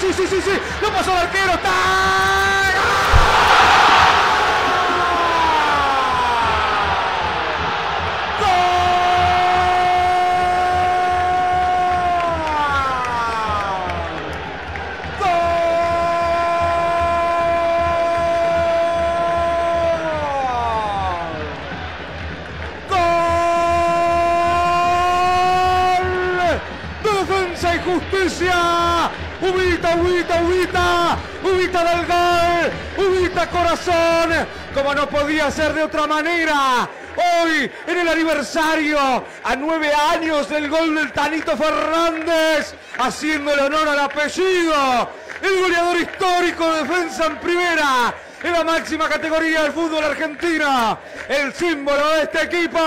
sí, sí, sí, sí, lo pasó el arquero, está del gol, Ubita corazón, como no podía ser de otra manera. Hoy, en el aniversario, a nueve años del gol del Tanito Fernández, haciendo el honor al apellido, el goleador histórico de defensa en primera, en la máxima categoría del fútbol argentino, el símbolo de este equipo,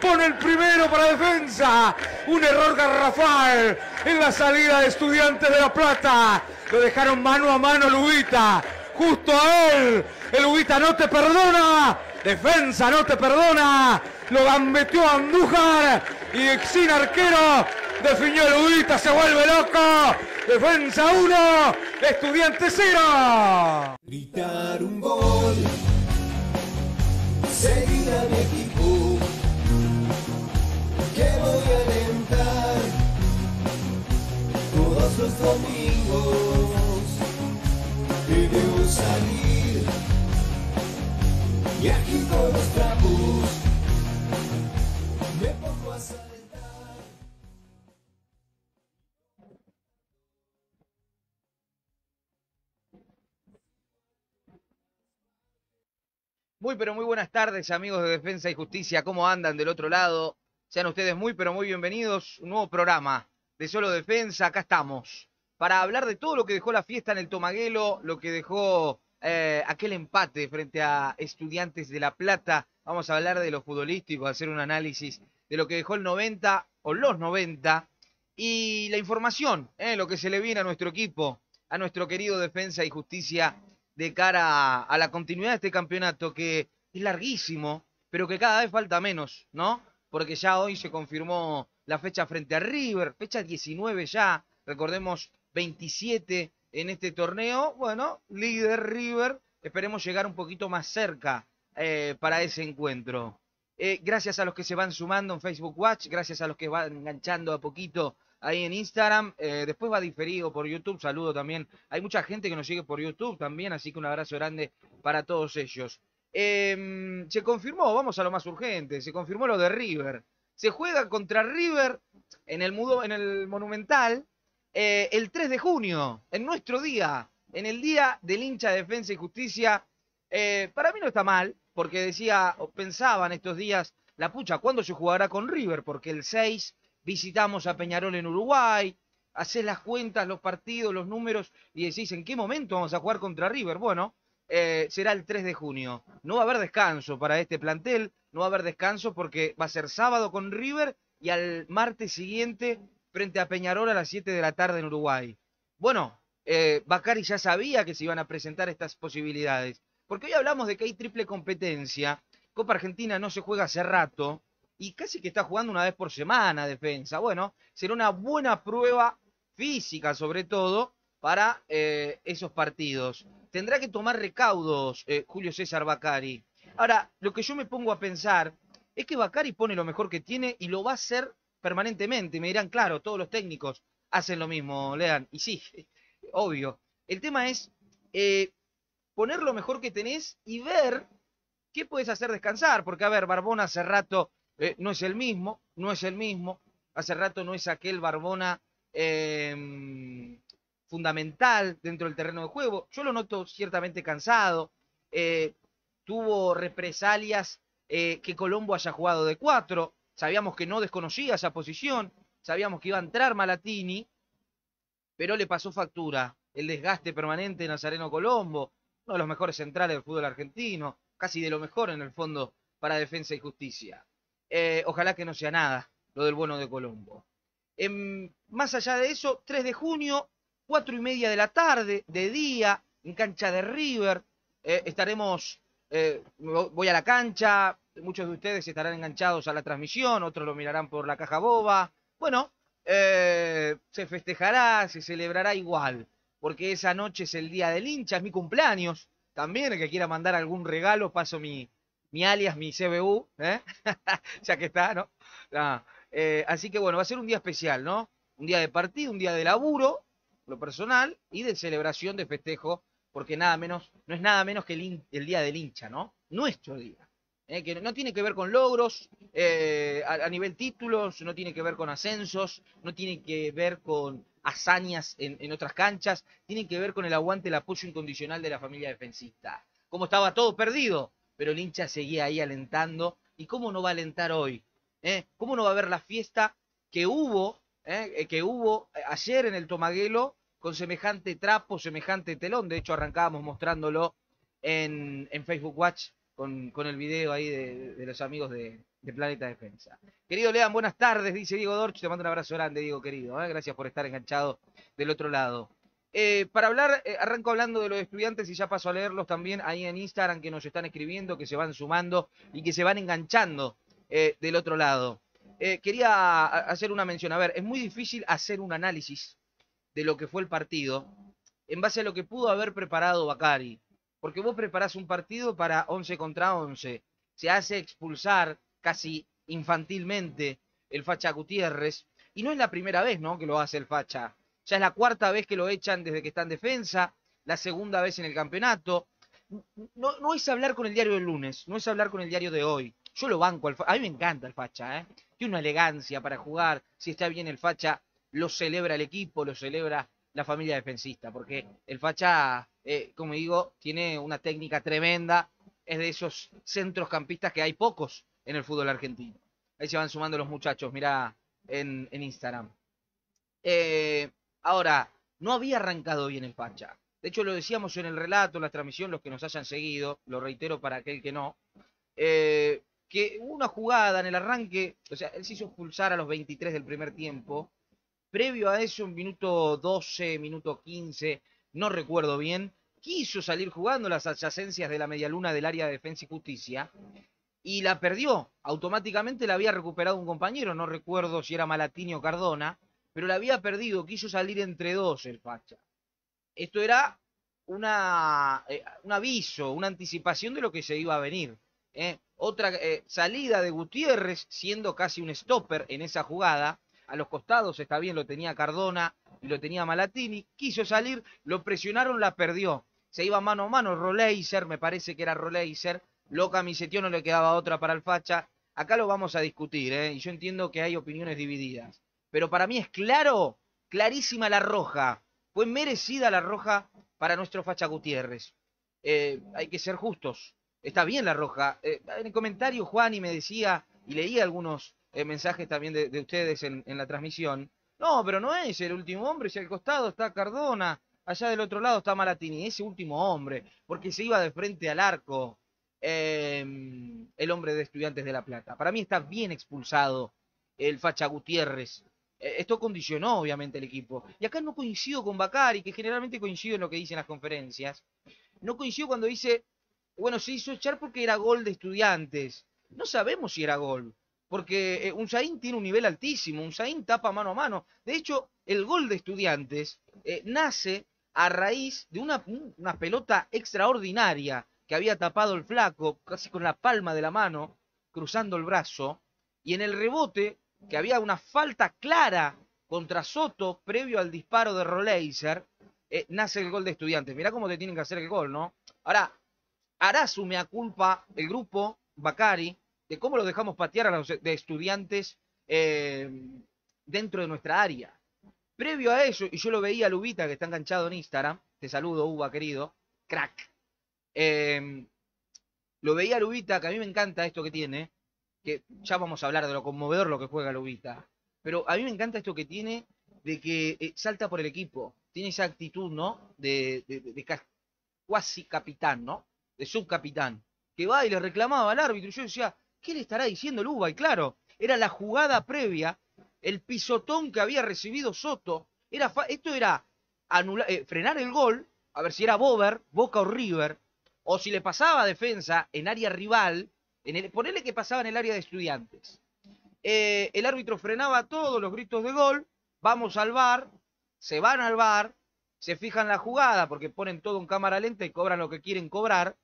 pone el primero para defensa. Un error garrafal en la salida de Estudiantes de La Plata. Lo dejaron mano a mano Ubita, Justo a él. El Ubita no te perdona. Defensa no te perdona. Lo gambeteó a Andújar. Y sin arquero. Definió el Se vuelve loco. Defensa 1. estudiante 0. Gritar un los domingos salir y con los me a Muy pero muy buenas tardes amigos de Defensa y Justicia, ¿cómo andan del otro lado? Sean ustedes muy pero muy bienvenidos, un nuevo programa de Solo Defensa. Acá estamos para hablar de todo lo que dejó la fiesta en el Tomaguelo, lo que dejó eh, aquel empate frente a Estudiantes de La Plata. Vamos a hablar de los futbolísticos, hacer un análisis de lo que dejó el 90 o los 90 y la información, eh, lo que se le viene a nuestro equipo, a nuestro querido Defensa y Justicia de cara a la continuidad de este campeonato que es larguísimo, pero que cada vez falta menos, ¿no? Porque ya hoy se confirmó la fecha frente a River, fecha 19 ya, recordemos 27 en este torneo. Bueno, líder River, esperemos llegar un poquito más cerca eh, para ese encuentro. Eh, gracias a los que se van sumando en Facebook Watch, gracias a los que van enganchando a poquito ahí en Instagram. Eh, después va diferido por YouTube. Saludo también. Hay mucha gente que nos sigue por YouTube también, así que un abrazo grande para todos ellos. Em, se confirmó, vamos a lo más urgente, se confirmó lo de River se juega contra River en el, Mudo, en el Monumental eh, el 3 de junio, en nuestro día, en el día del hincha de defensa y justicia. Eh, para mí no está mal, porque decía, o pensaba en estos días, la pucha, ¿cuándo se jugará con River? Porque el 6 visitamos a Peñarol en Uruguay, haces las cuentas, los partidos, los números, y decís, ¿en qué momento vamos a jugar contra River? Bueno, eh, será el 3 de junio. No va a haber descanso para este plantel, no va a haber descanso porque va a ser sábado con River y al martes siguiente frente a Peñarol a las 7 de la tarde en Uruguay. Bueno, eh, Bacari ya sabía que se iban a presentar estas posibilidades, porque hoy hablamos de que hay triple competencia, Copa Argentina no se juega hace rato y casi que está jugando una vez por semana defensa. Bueno, será una buena prueba física sobre todo para eh, esos partidos. Tendrá que tomar recaudos eh, Julio César Bacari. Ahora, lo que yo me pongo a pensar es que Bacari pone lo mejor que tiene y lo va a hacer permanentemente. Me dirán, claro, todos los técnicos hacen lo mismo, lean. Y sí, obvio. El tema es eh, poner lo mejor que tenés y ver qué puedes hacer descansar. Porque, a ver, Barbona hace rato no es el mismo, no es el mismo. Hace rato no es aquel Barbona fundamental dentro del terreno de juego. Yo lo noto ciertamente cansado. Eh, tuvo represalias eh, que Colombo haya jugado de cuatro. Sabíamos que no desconocía esa posición. Sabíamos que iba a entrar Malatini, pero le pasó factura. El desgaste permanente de Nazareno Colombo, uno de los mejores centrales del fútbol argentino, casi de lo mejor en el fondo para defensa y justicia. Eh, ojalá que no sea nada lo del bueno de Colombo. Em, más allá de eso, 3 de junio, Cuatro y media de la tarde, de día, en cancha de River. Eh, estaremos, eh, voy a la cancha, muchos de ustedes estarán enganchados a la transmisión, otros lo mirarán por la caja boba. Bueno, eh, se festejará, se celebrará igual, porque esa noche es el día del hincha, es mi cumpleaños. También el que quiera mandar algún regalo, paso mi, mi alias, mi CBU, ya que está, ¿no? Ah, así que bueno, va a ser un día especial, ¿no? Un día de partido, un día de laburo, lo personal, y de celebración, de festejo, porque nada menos, no es nada menos que el, día del hincha, ¿no? Nuestro día. ¿eh? que no tiene que ver con logros, eh, a, nivel títulos, no tiene que ver con ascensos, no tiene que ver con hazañas en, otras canchas, tiene que ver con el aguante, el apoyo incondicional de la familia defensista. Como estaba todo perdido, pero el hincha seguía ahí alentando. ¿Y cómo no va a alentar hoy? Eh? ¿Cómo no va a haber la fiesta que hubo, ¿eh? que hubo ayer en el Tomaguelo con semejante trapo, semejante telón. De hecho, arrancábamos mostrándolo en, Facebook Watch con, el video ahí de, los amigos de, Planeta Defensa. Querido Lean, buenas tardes, dice Diego Dorch. Te mando un abrazo grande, Diego querido. ¿eh? Gracias por estar enganchado del otro lado. Eh, para hablar, eh, arranco hablando de los estudiantes y ya paso a leerlos también ahí en Instagram que nos están escribiendo, que se van sumando y que se van enganchando del otro lado. quería hacer una mención. A ver, es muy difícil hacer un análisis de lo que fue el partido en base a lo que pudo haber preparado Bacari. Porque vos preparás un partido para 11 contra 11. Se hace expulsar casi infantilmente el Facha Gutiérrez. Y no es la primera vez ¿no? que lo hace el Facha. Ya es la cuarta vez que lo echan desde que está en defensa, la segunda vez en el campeonato. No, no es hablar con el diario del lunes, no es hablar con el diario de hoy. Yo lo banco al Facha. A mí me encanta el Facha, ¿eh? Tiene una elegancia para jugar. Si está bien el Facha, lo celebra el equipo, lo celebra la familia defensista, porque el Facha, eh, como digo, tiene una técnica tremenda, es de esos centroscampistas que hay pocos en el fútbol argentino. Ahí se van sumando los muchachos, mirá en, Instagram. Eh, ahora, no había arrancado bien el Facha. De hecho, lo decíamos en el relato, en la transmisión, los que nos hayan seguido, lo reitero para aquel que no, eh, que hubo una jugada en el arranque, o sea, él se hizo expulsar a los 23 del primer tiempo, Previo a eso, un minuto 12, minuto 15, no recuerdo bien, quiso salir jugando las adyacencias de la medialuna del área de defensa y justicia y la perdió. Automáticamente la había recuperado un compañero, no recuerdo si era Malatini o Cardona, pero la había perdido, quiso salir entre dos el Pacha. Esto era una, eh, un aviso, una anticipación de lo que se iba a venir. ¿eh? Otra eh, salida de Gutiérrez, siendo casi un stopper en esa jugada, a los costados, está bien, lo tenía Cardona y lo tenía Malatini, quiso salir, lo presionaron, la perdió. Se iba mano a mano, Roleiser, me parece que era Roleiser, mi camiseteó, no le quedaba otra para el facha. Acá lo vamos a discutir, ¿eh? y yo entiendo que hay opiniones divididas. Pero para mí es claro, clarísima la roja. Fue merecida la roja para nuestro facha Gutiérrez. Eh, hay que ser justos. Está bien la roja. Eh, en el comentario Juan y me decía, y leía algunos eh, mensajes también de, ustedes en, la transmisión. No, pero no es el último hombre, si al costado está Cardona, allá del otro lado está Malatini, ese último hombre, porque se iba de frente al arco em, el hombre de Estudiantes de La Plata. Para mí está bien expulsado el Facha Gutiérrez. Eh, esto condicionó obviamente el equipo. Y acá no coincido con Bacari, que generalmente coincido en lo que dicen las conferencias. No coincido cuando dice, bueno, se hizo echar porque era gol de estudiantes. No sabemos si era gol porque eh, Unzaín tiene un nivel altísimo, Unzaín tapa mano a mano. De hecho, el gol de estudiantes eh, nace a raíz de una, pelota extraordinaria que había tapado el flaco, casi con la palma de la mano, cruzando el brazo, y en el rebote, que había una falta clara contra Soto previo al disparo de Roleiser, eh, nace el gol de estudiantes. Mirá cómo te tienen que hacer el gol, ¿no? Ahora, hará su culpa el grupo Bacari, de cómo lo dejamos patear a los de estudiantes eh, dentro de nuestra área. Previo a eso, y yo lo veía a Lubita, que está enganchado en Instagram, te saludo, Uva, querido, crack. Eh, lo veía a Lubita, que a mí me encanta esto que tiene, que ya vamos a hablar de lo conmovedor lo que juega Lubita, pero a mí me encanta esto que tiene de que eh, salta por el equipo, tiene esa actitud, ¿no? De, de, capitán, ¿no? De subcapitán, que va y le reclamaba al árbitro, y yo decía, ¿qué le estará diciendo el Y claro, era la jugada previa, el pisotón que había recibido Soto. Era esto era eh, frenar el gol, a ver si era Bober, Boca o River, o si le pasaba defensa en área rival, en ponele que pasaba en el área de estudiantes. Eh, el árbitro frenaba todos los gritos de gol, vamos al bar, se van al bar, se fijan la jugada porque ponen todo en cámara lenta y cobran lo que quieren cobrar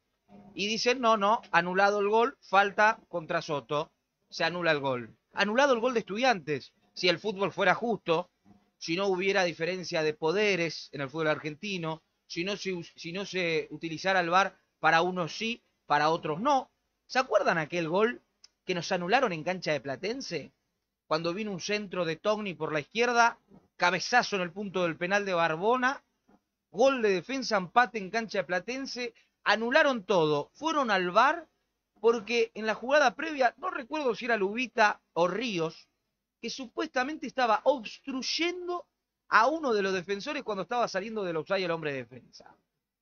y dicen, no, no, anulado el gol, falta contra Soto, se anula el gol. Anulado el gol de estudiantes, si el fútbol fuera justo, si no hubiera diferencia de poderes en el fútbol argentino, si no se, si no se utilizara el VAR para unos sí, para otros no. ¿Se acuerdan aquel gol que nos anularon en cancha de Platense? Cuando vino un centro de Togni por la izquierda, cabezazo en el punto del penal de Barbona, gol de defensa, empate en cancha de Platense anularon todo, fueron al bar porque en la jugada previa, no recuerdo si era Lubita o Ríos, que supuestamente estaba obstruyendo a uno de los defensores cuando estaba saliendo del offside el hombre de defensa.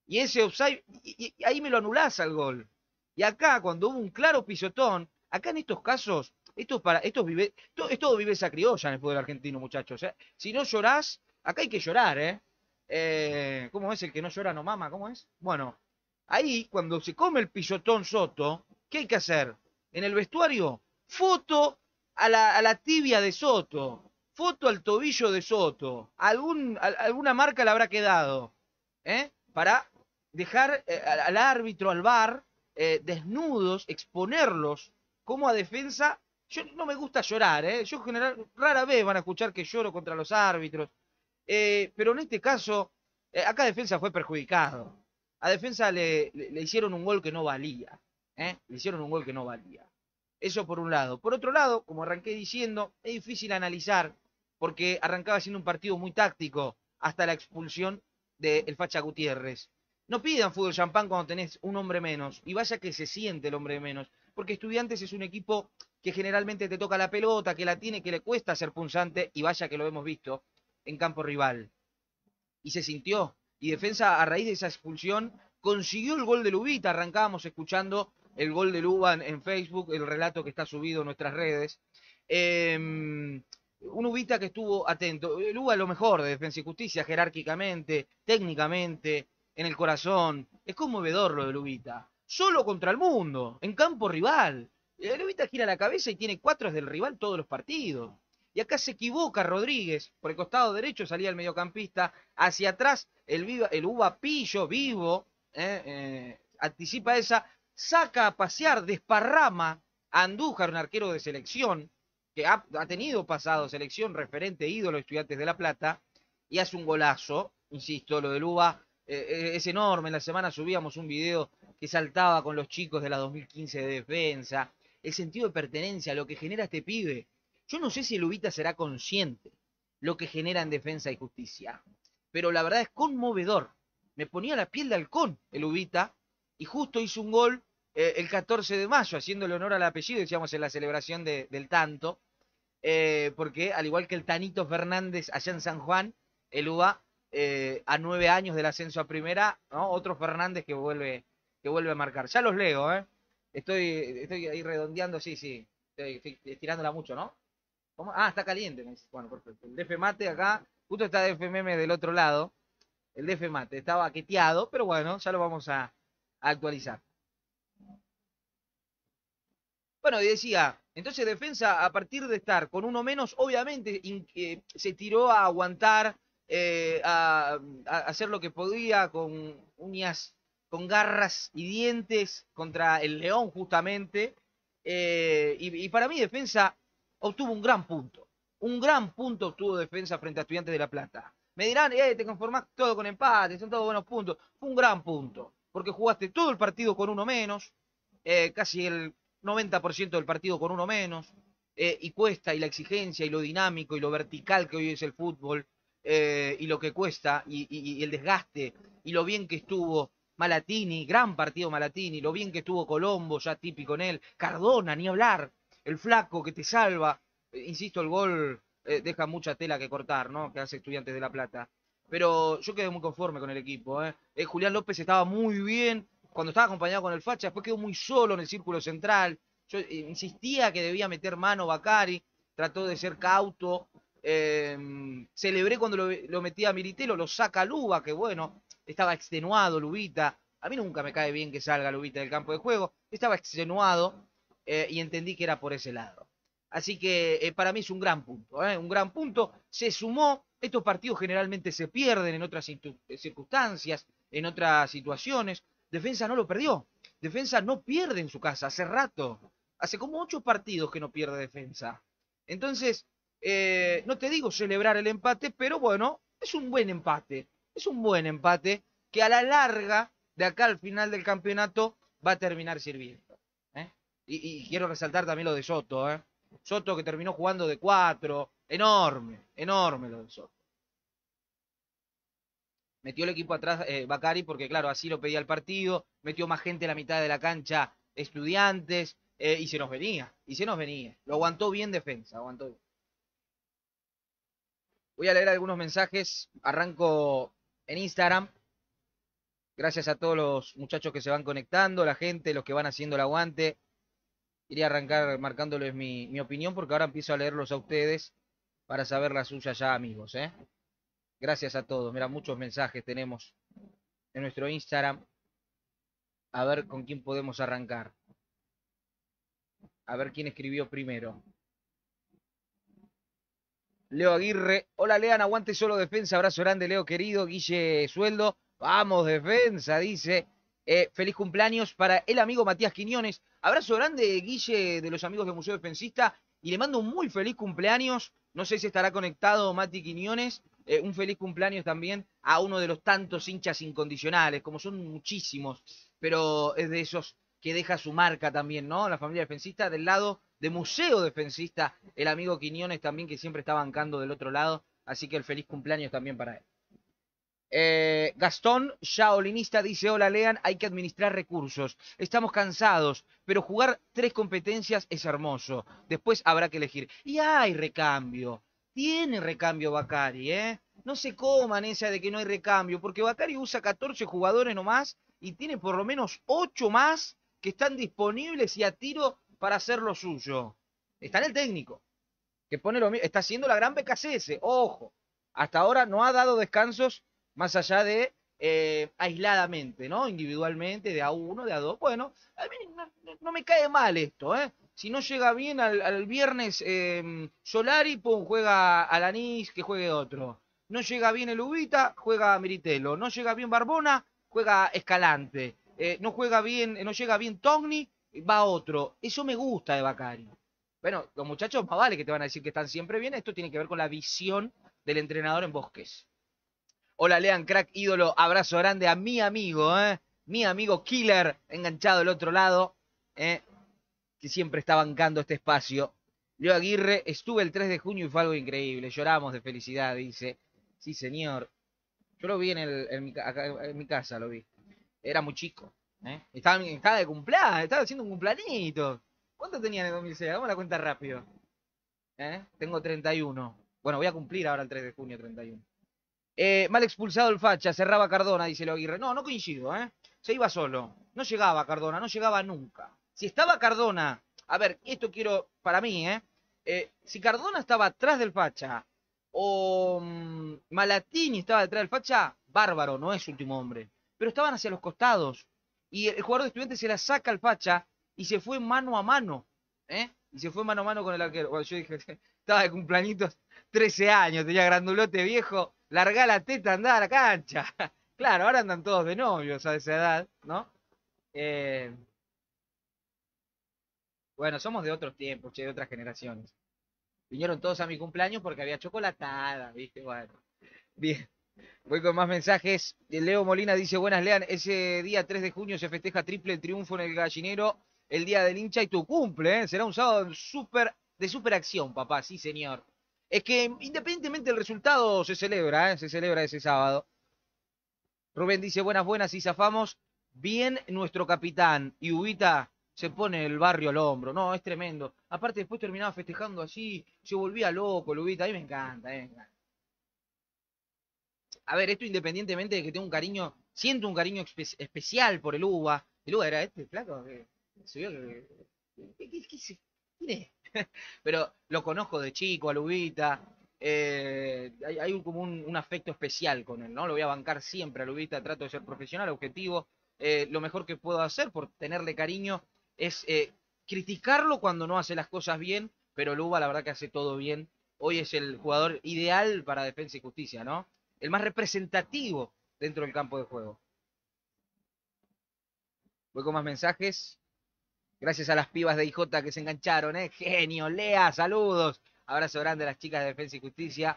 Y ese offside, y, ahí me lo anulás al gol. Y acá, cuando hubo un claro pisotón, acá en estos casos, esto para, esto vive, esto, vive todo criolla en el poder argentino, muchachos. ¿eh? Si no llorás, acá hay que llorar, ¿eh? ¿eh? ¿Cómo es el que no llora no mama? ¿Cómo es? Bueno, Ahí, cuando se come el pisotón Soto, ¿qué hay que hacer? En el vestuario, foto a la, tibia de Soto, foto al tobillo de Soto. Algún, alguna marca le habrá quedado, ¿eh? Para dejar eh, al árbitro, al bar, eh, desnudos, exponerlos como a defensa. Yo no me gusta llorar, ¿eh? Yo en general rara vez van a escuchar que lloro contra los árbitros. Eh, pero en este caso, acá defensa fue perjudicado. A defensa le, hicieron un gol que no valía. ¿eh? Le hicieron un gol que no valía. Eso por un lado. Por otro lado, como arranqué diciendo, es difícil analizar porque arrancaba siendo un partido muy táctico hasta la expulsión del Facha Gutiérrez. No pidan fútbol champán cuando tenés un hombre menos. Y vaya que se siente el hombre menos. Porque Estudiantes es un equipo que generalmente te toca la pelota, que la tiene, que le cuesta ser punzante. Y vaya que lo hemos visto en campo rival. Y se sintió y Defensa a raíz de esa expulsión consiguió el gol de Lubita. Arrancábamos escuchando el gol de Luban en Facebook, el relato que está subido en nuestras redes. Em, un Ubita que estuvo atento. Luba lo mejor de Defensa y Justicia, jerárquicamente, técnicamente, en el corazón. Es conmovedor lo de Lubita. Solo contra el mundo, en campo rival. Lubita gira la cabeza y tiene cuatro del rival todos los partidos. Y acá se equivoca Rodríguez. Por el costado derecho salía el mediocampista. Hacia atrás el, viva, el Uva Pillo vivo. Eh, eh, anticipa esa. Saca a pasear, desparrama a Andújar, un arquero de selección. Que ha, tenido pasado selección, referente, ídolo, estudiantes de La Plata. Y hace un golazo. Insisto, lo del Uva eh, es enorme. En la semana subíamos un video que saltaba con los chicos de la 2015 de defensa. El sentido de pertenencia, lo que genera este pibe yo no sé si el Ubita será consciente lo que genera en defensa y justicia, pero la verdad es conmovedor. Me ponía la piel de halcón el Ubita y justo hizo un gol eh, el 14 de mayo, haciéndole honor al apellido, decíamos en la celebración del tanto, eh, porque al igual que el Tanito Fernández allá en San Juan, el UBA eh, a nueve años del ascenso a primera, ¿no? otro Fernández que vuelve, que vuelve a marcar. Ya los leo, ¿eh? Estoy, estoy ahí redondeando, sí, sí. estoy estirándola mucho, ¿no? Ah, está caliente. Bueno, perfecto. El DF Mate acá, justo está el del otro lado. El DF Mate Estaba baqueteado, pero bueno, ya lo vamos a, actualizar. Bueno, y decía, entonces defensa a partir de estar con uno menos, obviamente eh, se tiró a aguantar, eh, a, hacer lo que podía con uñas, con garras y dientes contra el león justamente. Eh, y, y para mí defensa obtuvo un gran punto. Un gran punto obtuvo defensa frente a Estudiantes de La Plata. Me dirán, eh, te conformás todo con empate, son todos buenos puntos. Fue un gran punto, porque jugaste todo el partido con uno menos, eh, casi el 90% del partido con uno menos, eh, y cuesta, y la exigencia, y lo dinámico, y lo vertical que hoy es el fútbol, eh, y lo que cuesta, y, y, el desgaste, y lo bien que estuvo Malatini, gran partido Malatini, lo bien que estuvo Colombo, ya típico en él, Cardona, ni hablar, el flaco que te salva. Eh, insisto, el gol eh, deja mucha tela que cortar, ¿no? Que hace Estudiantes de La Plata. Pero yo quedé muy conforme con el equipo. ¿eh? ¿eh? Julián López estaba muy bien cuando estaba acompañado con el Facha, después quedó muy solo en el círculo central. Yo insistía que debía meter mano Bacari, trató de ser cauto. Em, celebré cuando lo, metía a lo saca Luba, que bueno, estaba extenuado Lubita. A mí nunca me cae bien que salga Lubita del campo de juego. Estaba extenuado eh, y entendí que era por ese lado. Así que eh, para mí es un gran punto, ¿eh? un gran punto. Se sumó, estos partidos generalmente se pierden en otras circunstancias, en otras situaciones. Defensa no lo perdió, Defensa no pierde en su casa, hace rato, hace como ocho partidos que no pierde Defensa. Entonces, no te digo celebrar el empate, pero bueno, es un buen empate, es un buen empate que a la larga, de acá al final del campeonato, va a terminar sirviendo. Y, quiero resaltar también lo de Soto, ¿eh? Soto que terminó jugando de cuatro. Enorme, enorme lo de Soto. Metió el equipo atrás eh, Bacari porque, claro, así lo pedía el partido. Metió más gente en la mitad de la cancha, estudiantes. Eh, y se nos venía, y se nos venía. Lo aguantó bien defensa, aguantó bien. Voy a leer algunos mensajes. Arranco en Instagram. Gracias a todos los muchachos que se van conectando, la gente, los que van haciendo el aguante quería arrancar marcándoles mi, opinión porque ahora empiezo a leerlos a ustedes para saber la suya ya, amigos. ¿eh? Gracias a todos. Mira, muchos mensajes tenemos en nuestro Instagram. A ver con quién podemos arrancar. A ver quién escribió primero. Leo Aguirre. Hola, Lean. Aguante solo defensa. Abrazo grande, Leo querido. Guille Sueldo. Vamos, defensa, dice. Eh, feliz cumpleaños para el amigo Matías Quiñones. Abrazo grande, Guille, de los amigos de Museo Defensista. Y le mando un muy feliz cumpleaños. No sé si estará conectado Mati Quiñones. Eh, un feliz cumpleaños también a uno de los tantos hinchas incondicionales, como son muchísimos, pero es de esos que deja su marca también, ¿no? La familia defensista, del lado de Museo Defensista, el amigo Quiñones también que siempre está bancando del otro lado, así que el feliz cumpleaños también para él. Eh, Gastón, shaolinista, dice, hola Lean, hay que administrar recursos. Estamos cansados, pero jugar tres competencias es hermoso. Después habrá que elegir. Y hay recambio. Tiene recambio Bacari, ¿eh? No se coman esa de que no hay recambio, porque Bacari usa 14 jugadores nomás y tiene por lo menos 8 más que están disponibles y a tiro para hacer lo suyo. Está en el técnico, que pone lo Está haciendo la gran BKCS, ojo. Hasta ahora no ha dado descansos más allá de eh, aisladamente, ¿no? Individualmente, de a uno, de a dos. Bueno, a no, me cae mal esto, ¿eh? Si no llega bien al, viernes em, Solari, pum, juega Alanis, que juegue otro. No llega bien el Ubita, juega Meritelo. No llega bien Barbona, juega Escalante. Eh, no juega bien, no llega bien Togni, va otro. Eso me gusta de Bacari. Bueno, los muchachos más vale que te van a decir que están siempre bien. Esto tiene que ver con la visión del entrenador en Bosques. Hola, Lean Crack, ídolo. Abrazo grande a mi amigo, ¿eh? Mi amigo Killer, enganchado del otro lado, ¿eh? que siempre está bancando este espacio. Leo Aguirre, estuve el 3 de junio y fue algo increíble. Lloramos de felicidad, dice. Sí, señor. Yo lo vi en, mi, casa, lo vi. Era muy chico. ¿eh? Estaba, de cumpleaños, estaba haciendo un cumplanito. ¿Cuánto tenía en 2006? vamos a la cuenta rápido. ¿Eh? Tengo 31. Bueno, voy a cumplir ahora el 3 de junio 31. Eh, mal expulsado el facha, cerraba Cardona, dice lo Aguirre. No, no coincido, ¿eh? Se iba solo. No llegaba Cardona, no llegaba nunca. Si estaba Cardona, a ver, esto quiero para mí, ¿eh? eh si Cardona estaba atrás del facha o mm, Malatini estaba detrás del facha, bárbaro, no es último hombre. Pero estaban hacia los costados. Y el, jugador de estudiantes se la saca al facha y se fue mano a mano. ¿eh? Y se fue mano a mano con el arquero. yo dije, estaba de cumplanitos, 13 años, tenía grandulote viejo larga la teta, anda a la cancha. claro, ahora andan todos de novios a esa edad, ¿no? Eh, bueno, somos de otros tiempos, de otras generaciones. Vinieron todos a mi cumpleaños porque había chocolatada, ¿viste? Bueno, bien. Voy con más mensajes. Leo Molina dice, buenas, Lean. Ese día 3 de junio se festeja triple triunfo en el gallinero, el día del hincha y tu cumple, ¿eh? Será un sábado super, de superacción, papá. Sí, señor es que independientemente del resultado se celebra, ¿eh? se celebra ese sábado. Rubén dice, buenas, buenas, y zafamos bien nuestro capitán. Y Ubita se pone el barrio al hombro. No, es tremendo. Aparte después terminaba festejando así. se volvía loco el Ubita. A mí me encanta, a A ver, esto independientemente de que tengo un cariño, siento un cariño especial por el Uba. El Uba era este flaco que subió que... ¿Qué, qué, qué, qué es? pero lo conozco de chico, a Lubita. Eh, hay, un, como un, afecto especial con él, ¿no? Lo voy a bancar siempre a Lubita, trato de ser profesional, objetivo. Eh, lo mejor que puedo hacer por tenerle cariño es eh, criticarlo cuando no hace las cosas bien, pero Luba la verdad que hace todo bien. Hoy es el jugador ideal para defensa y justicia, ¿no? El más representativo dentro del campo de juego. Voy con más mensajes. Gracias a las pibas de IJ que se engancharon, ¿eh? Genio, Lea, saludos. Abrazo grande a las chicas de Defensa y Justicia.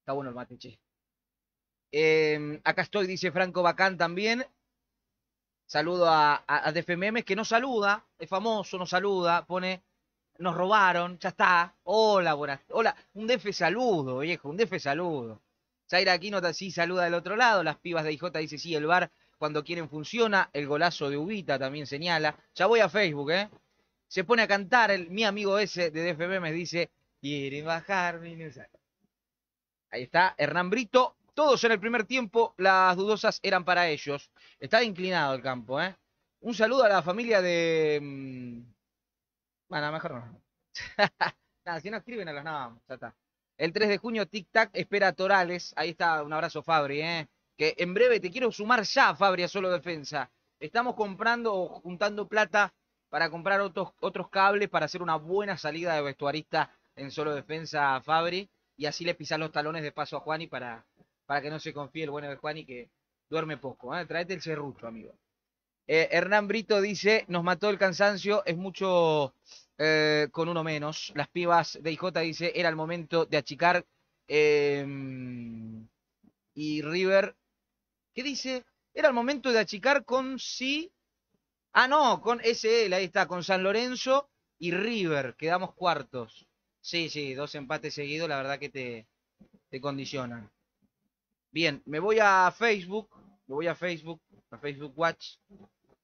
Está bueno el mate, em, acá estoy, dice Franco Bacán también. Saludo a, DFMM, que no saluda, es famoso, no saluda, pone, nos robaron, ya está. Hola, buenas, hola, un DF saludo, viejo, un DF saludo. Zaira nota, sí saluda del otro lado, las pibas de IJ dice sí, el bar cuando quieren funciona, el golazo de Ubita también señala. Ya voy a Facebook, ¿eh? Se pone a cantar, el, mi amigo ese de DFB me dice, quieren bajar, Ahí está, Hernán Brito. Todos en el primer tiempo, las dudosas eran para ellos. Está inclinado el campo, ¿eh? Un saludo a la familia de... Mm, bueno, mejor no. si no escriben, a los nada, ya está. El 3 de junio, Tic Tac espera Torales. Ahí está, un abrazo Fabri, ¿eh? que en breve te quiero sumar ya, Fabri, a Solo Defensa. Estamos comprando o juntando plata para comprar otros, otros cables para hacer una buena salida de vestuarista en Solo Defensa a Fabri. Y así le pisar los talones de paso a Juani para, para que no se confíe el bueno de Juani que duerme poco. ¿eh? Traete el serrucho, amigo. Eh, Hernán Brito dice, nos mató el cansancio, es mucho eh, con uno menos. Las pibas de IJ dice, era el momento de achicar. y River ¿Qué dice, era el momento de achicar con sí, ah no, con SL, ahí está, con San Lorenzo y River, quedamos cuartos. Sí, sí, dos empates seguidos, la verdad que te, condicionan. Bien, me voy a Facebook, me voy a Facebook, a Facebook Watch.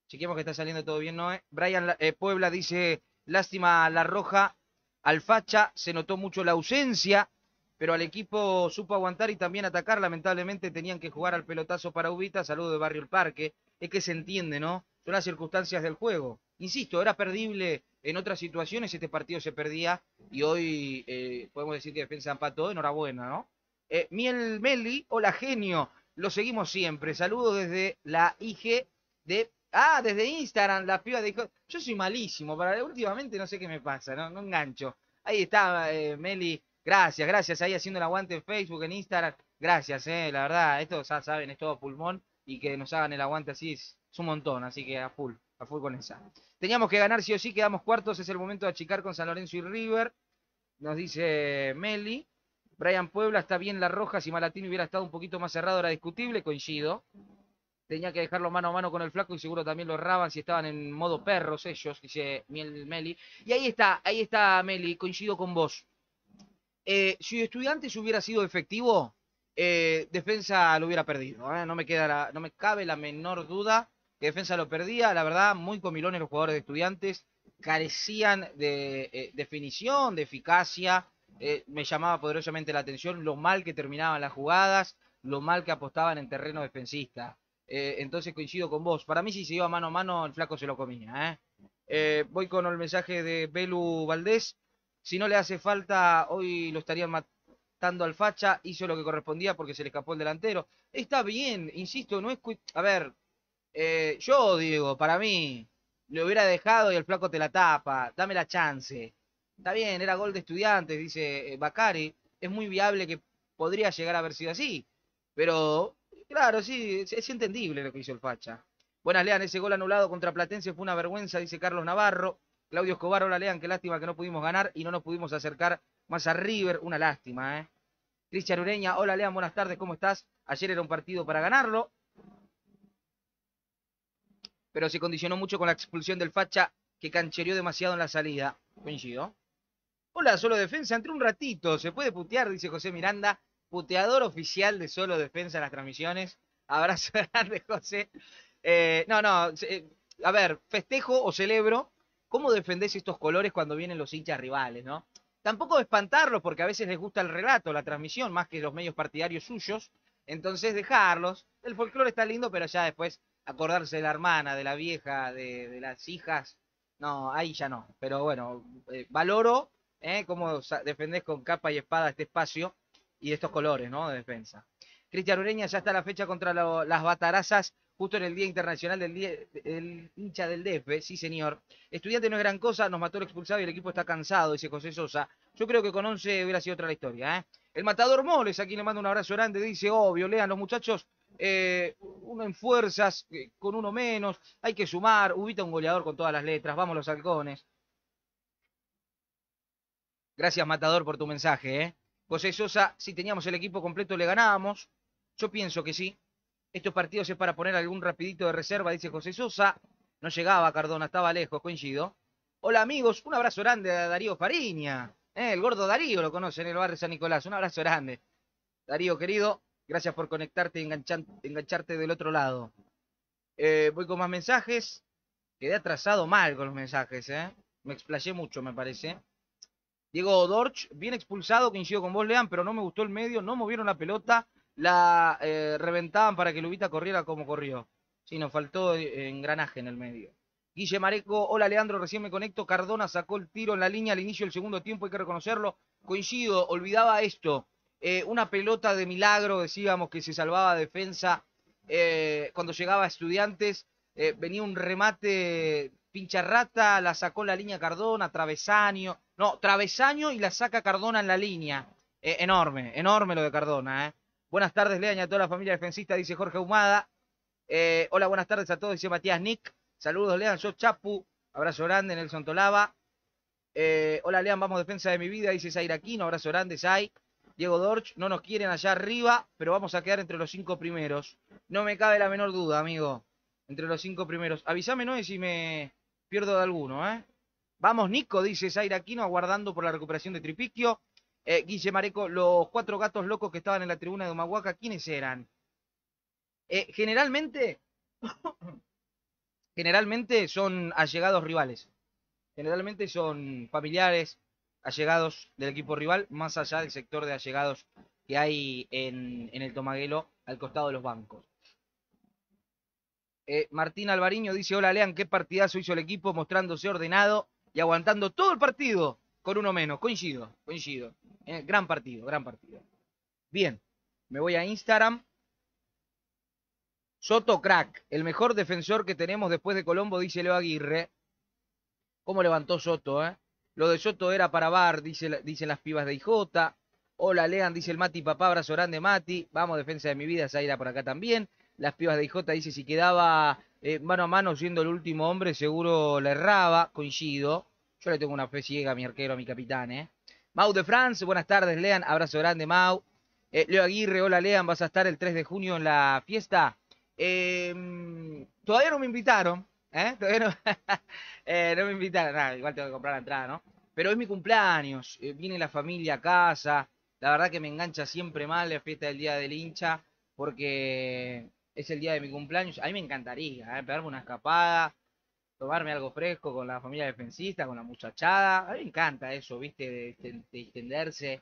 Chequemos que está saliendo todo bien, ¿no? Eh, Brian eh, Puebla dice, lástima la roja al facha, se notó mucho la ausencia pero al equipo supo aguantar y también atacar. Lamentablemente tenían que jugar al pelotazo para Ubita, Saludos de Barrio El Parque. Es que se entiende, ¿no? Son las circunstancias del juego. Insisto, era perdible en otras situaciones, este partido se perdía y hoy eh, podemos decir que Defensa todo enhorabuena, ¿no? Eh, Miel Meli, hola genio, lo seguimos siempre. Saludo desde la IG de Ah, desde Instagram, la piba dijo Yo soy malísimo, para últimamente no sé qué me pasa, no, no engancho. Ahí está, eh, Meli, Gracias, gracias. Ahí haciendo el aguante en Facebook, en Instagram. Gracias, eh, la verdad. Esto ya saben, es todo pulmón. Y que nos hagan el aguante así es, un montón. Así que a full, a full con esa. Teníamos que ganar sí o sí, quedamos cuartos. Es el momento de achicar con San Lorenzo y River. Nos dice Meli. Brian Puebla está bien la roja. Si Malatini hubiera estado un poquito más cerrado, era discutible. Coincido. Tenía que dejarlo mano a mano con el flaco y seguro también lo erraban si estaban en modo perros ellos, dice Meli. Y ahí está, ahí está Meli, coincido con vos. Eh, si Estudiantes hubiera sido efectivo, eh, Defensa lo hubiera perdido. ¿eh? No, me queda no me cabe la menor duda que Defensa lo perdía. La verdad, muy comilones los jugadores de Estudiantes. Carecían de definición, de eficacia. me llamaba poderosamente la atención lo mal que terminaban las jugadas, lo mal que apostaban en terreno defensista. entonces coincido con vos. Para mí, si se iba mano a mano, el flaco se lo comía. voy con el mensaje de Belu Valdés. Si no le hace falta, hoy lo estarían matando al facha. Hizo lo que correspondía porque se le escapó el delantero. Está bien, insisto, no es. A ver, eh, yo digo, para mí, le hubiera dejado y el flaco te la tapa. Dame la chance. Está bien, era gol de estudiantes, dice eh, Bacari. Es muy viable que podría llegar a haber sido así. Pero, claro, sí, es, es entendible lo que hizo el facha. Buenas, lean, ese gol anulado contra Platense fue una vergüenza, dice Carlos Navarro. Claudio Escobar, hola Lean, qué lástima que no pudimos ganar y no nos pudimos acercar más a River, una lástima, ¿eh? Cristian Ureña, hola Lean, buenas tardes, ¿cómo estás? Ayer era un partido para ganarlo, pero se condicionó mucho con la expulsión del Facha, que canchereó demasiado en la salida. Coincido. Hola, solo defensa, entre un ratito, se puede putear, dice José Miranda, puteador oficial de solo defensa en las transmisiones. Abrazo grande, José. Eh, no, no, eh, a ver, festejo o celebro ¿Cómo defendés estos colores cuando vienen los hinchas rivales, no? Tampoco espantarlos, porque a veces les gusta el relato, la transmisión, más que los medios partidarios suyos. Entonces, dejarlos. El folclore está lindo, pero ya después acordarse de la hermana, de la vieja, de, las hijas. No, ahí ya no. Pero bueno, eh, valoro eh, cómo defendés con capa y espada este espacio y estos colores, ¿no? De defensa. Cristian Ureña ya está la fecha contra las batarazas justo en el Día Internacional del hincha del DF, sí señor. Estudiante no es gran cosa, nos mató el expulsado y el equipo está cansado, dice José Sosa. Yo creo que con 11 hubiera sido otra la historia. ¿eh? El Matador Moles, aquí le mando un abrazo grande, dice, obvio, lean los muchachos, eh, uno en fuerzas, eh, con uno menos, hay que sumar, ubita un goleador con todas las letras, vamos los halcones. Gracias Matador por tu mensaje. ¿eh? José Sosa, si teníamos el equipo completo le ganábamos, yo pienso que sí, estos partidos es para poner algún rapidito de reserva, dice José Sosa. No llegaba Cardona, estaba lejos, coincido. Hola amigos, un abrazo grande a Darío Fariña. Eh, el gordo Darío lo conocen en el barrio San Nicolás. Un abrazo grande. Darío, querido, gracias por conectarte y engancharte del otro lado. Eh, voy con más mensajes. Quedé atrasado mal con los mensajes, eh. Me explayé mucho, me parece. Diego Dorch, bien expulsado, coincido con vos, León, pero no me gustó el medio, no movieron la pelota, la eh, reventaban para que Lubita corriera como corrió. Sí, nos faltó eh, engranaje en el medio. Guille Mareco, hola Leandro, recién me conecto. Cardona sacó el tiro en la línea al inicio del segundo tiempo, hay que reconocerlo. Coincido, olvidaba esto. Eh, una pelota de milagro, decíamos que se salvaba defensa cuando llegaba a Estudiantes. venía un remate rata la sacó en la línea Cardona, Travesaño. No, Travesaño y la saca Cardona en la línea. enorme, enorme lo de Cardona, ¿eh? Buenas tardes, y a toda la familia defensista, dice Jorge Humada. Eh, hola, buenas tardes a todos, dice Matías Nick. Saludos, Lean, yo Chapu. Abrazo grande, Nelson Tolaba. Eh, hola, Lean, vamos defensa de mi vida, dice Aquino. Abrazo grande, Zay. Diego Dorch, no nos quieren allá arriba, pero vamos a quedar entre los cinco primeros. No me cabe la menor duda, amigo. Entre los cinco primeros. Avísame, no, si me pierdo de alguno, ¿eh? Vamos, Nico, dice Aquino, aguardando por la recuperación de Tripiquio. Eh, Guille Mareco, los cuatro gatos locos que estaban en la tribuna de Humahuaca, ¿quiénes eran? Eh, generalmente, generalmente son allegados rivales. Generalmente son familiares, allegados del equipo rival, más allá del sector de allegados que hay en, el Tomaguelo, al costado de los bancos. Eh, Martín Alvariño dice, hola Lean, qué partidazo hizo el equipo mostrándose ordenado y aguantando todo el partido con uno menos. Coincido, coincido. Eh, gran partido, gran partido. Bien, me voy a Instagram. Soto crack, el mejor defensor que tenemos después de Colombo, dice Leo Aguirre. ¿Cómo levantó Soto, eh? Lo de Soto era para Bar, dicen las pibas de IJ. Hola, Lean, dice el Mati Papá, abrazo grande, Mati. Vamos, defensa de mi vida, Zaira por acá también. Las pibas de IJ dice, si quedaba eh, mano a mano siendo el último hombre, seguro le erraba, coincido. Yo le tengo una fe ciega a mi arquero, a mi capitán, ¿eh? Mau de France, buenas tardes, Lean. Abrazo grande, Mau. Eh, Leo Aguirre, hola, Lean. ¿Vas a estar el 3 de junio en la fiesta? Em, todavía no me invitaron. ¿eh? Todavía eh, no, me invitaron. igual tengo que comprar la entrada, ¿no? Pero es mi cumpleaños. Eh, viene la familia a casa. La verdad que me engancha siempre mal la fiesta del Día del Hincha porque es el día de mi cumpleaños. A mí me encantaría pegarme una escapada tomarme algo fresco con la familia defensista, con la muchachada. A mí me encanta eso, ¿viste? De, extenderse,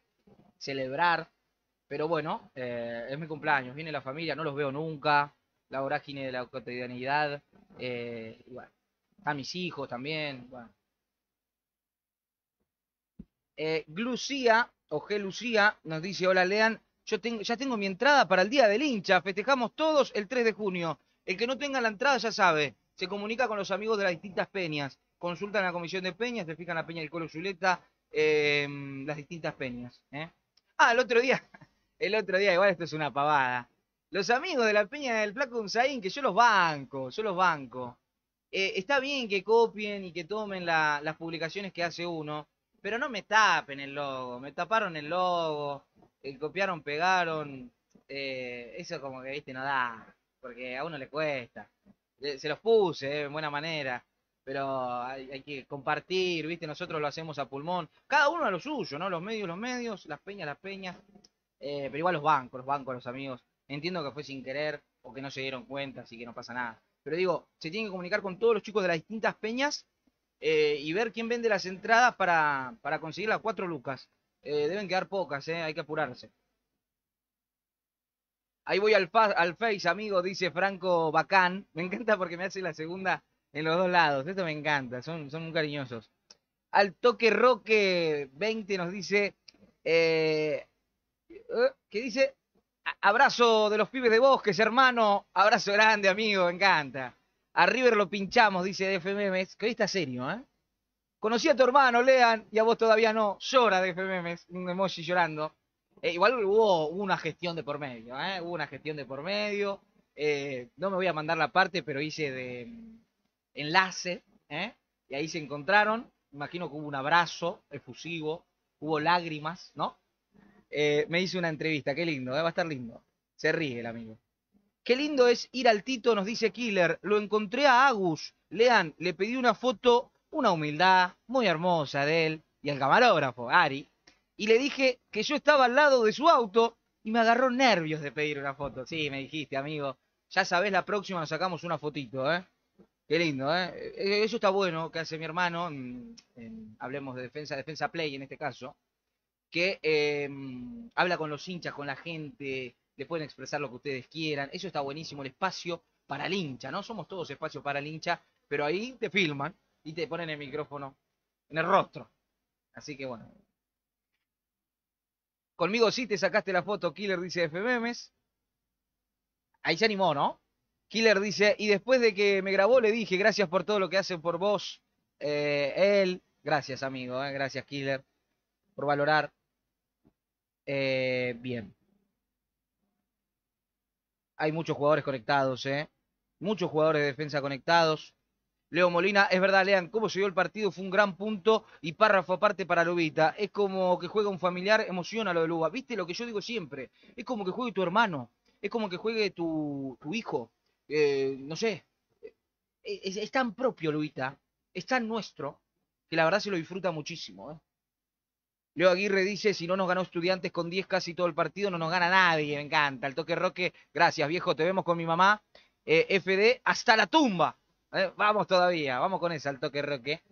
celebrar. Pero bueno, eh, es mi cumpleaños, viene la familia, no los veo nunca. La orágine de la cotidianidad. a eh, mis hijos también. Bueno. Eh, Glucía, o Lucía, nos dice, hola Lean, yo tengo, ya tengo mi entrada para el Día del Hincha, festejamos todos el 3 de junio. El que no tenga la entrada ya sabe, se comunica con los amigos de las distintas peñas, consultan la comisión de peñas, se fijan la peña del Colo Zuleta, em, las distintas peñas. ¿eh? Ah, el otro día, el otro día, igual esto es una pavada. Los amigos de la peña del Flaco Unzaín, que yo los banco, yo los banco. Eh, está bien que copien y que tomen las publicaciones que hace uno, pero no me tapen el logo, me taparon el logo, eh, copiaron, pegaron, eso como que, viste, no da, porque a uno le cuesta. Eh, se los puse, eh, en buena manera. Pero hay, que compartir, ¿viste? Nosotros lo hacemos a pulmón. Cada uno a lo suyo, ¿no? Los medios, los medios, las peñas, las peñas. Eh, pero igual los bancos, los bancos, los amigos. Entiendo que fue sin querer o que no se dieron cuenta, así que no pasa nada. Pero digo, se tiene que comunicar con todos los chicos de las distintas peñas y ver quién vende las entradas para, para conseguir las cuatro lucas. deben quedar pocas, ¿eh? Hay que apurarse. Ahí voy al, al Face, amigo, dice Franco Bacán. Me encanta porque me hace la segunda en los dos lados. Esto me encanta, son, muy cariñosos. Al toque Roque 20 nos dice, Que eh, eh, ¿qué dice? Abrazo de los pibes de bosques, hermano. Abrazo grande, amigo, me encanta. A River lo pinchamos, dice FMMs. que hoy está serio, ¿eh? Conocí a tu hermano, lean, y a vos todavía no. Llora FMMs, un emoji llorando. Eh, igual hubo, una gestión de por medio, ¿eh? Hubo una gestión de por medio. Eh, no me voy a mandar la parte, pero hice de enlace, ¿eh? Y ahí se encontraron. Imagino que hubo un abrazo efusivo, hubo lágrimas, ¿no? me hice una entrevista, qué lindo, va a estar lindo. Se ríe el amigo. Qué lindo es ir al Tito, nos dice Killer. Lo encontré a Agus. Lean, le pedí una foto, una humildad muy hermosa de él. Y el camarógrafo, Ari, y le dije que yo estaba al lado de su auto y me agarró nervios de pedir una foto. Sí, me dijiste, amigo. Ya sabes la próxima nos sacamos una fotito, ¿eh? Qué lindo, ¿eh? eh eso está bueno que hace mi hermano, hablemos de defensa, defensa play en este caso, que em, habla con los hinchas, con la gente, le pueden expresar lo que ustedes quieran. Eso está buenísimo, el espacio para el hincha, ¿no? Somos todos espacio para el hincha, pero ahí te filman y te ponen el micrófono en el rostro. Así que bueno, Conmigo sí te sacaste la foto, Killer dice FMMs. Ahí se animó, ¿no? Killer dice, y después de que me grabó le dije, gracias por todo lo que hacen por vos, eh, él. Gracias, amigo, eh, gracias, Killer, por valorar. Eh, bien. Hay muchos jugadores conectados, ¿eh? Muchos jugadores de defensa conectados. Leo Molina, es verdad, Lean, cómo dio el partido, fue un gran punto y párrafo aparte para Lubita. Es como que juega un familiar, emociona lo de Luba. ¿Viste lo que yo digo siempre? Es como que juegue tu hermano, es como que juegue tu, hijo. Eh, no sé, eh, es, tan propio Lubita, es tan nuestro, que la verdad se lo disfruta muchísimo. ¿eh? Leo Aguirre dice, si no nos ganó estudiantes con 10 casi todo el partido, no nos gana nadie, me encanta. El toque Roque, gracias viejo, te vemos con mi mamá. FD, hasta la tumba. Eh, vamos todavía, vamos con ese al toque Roque.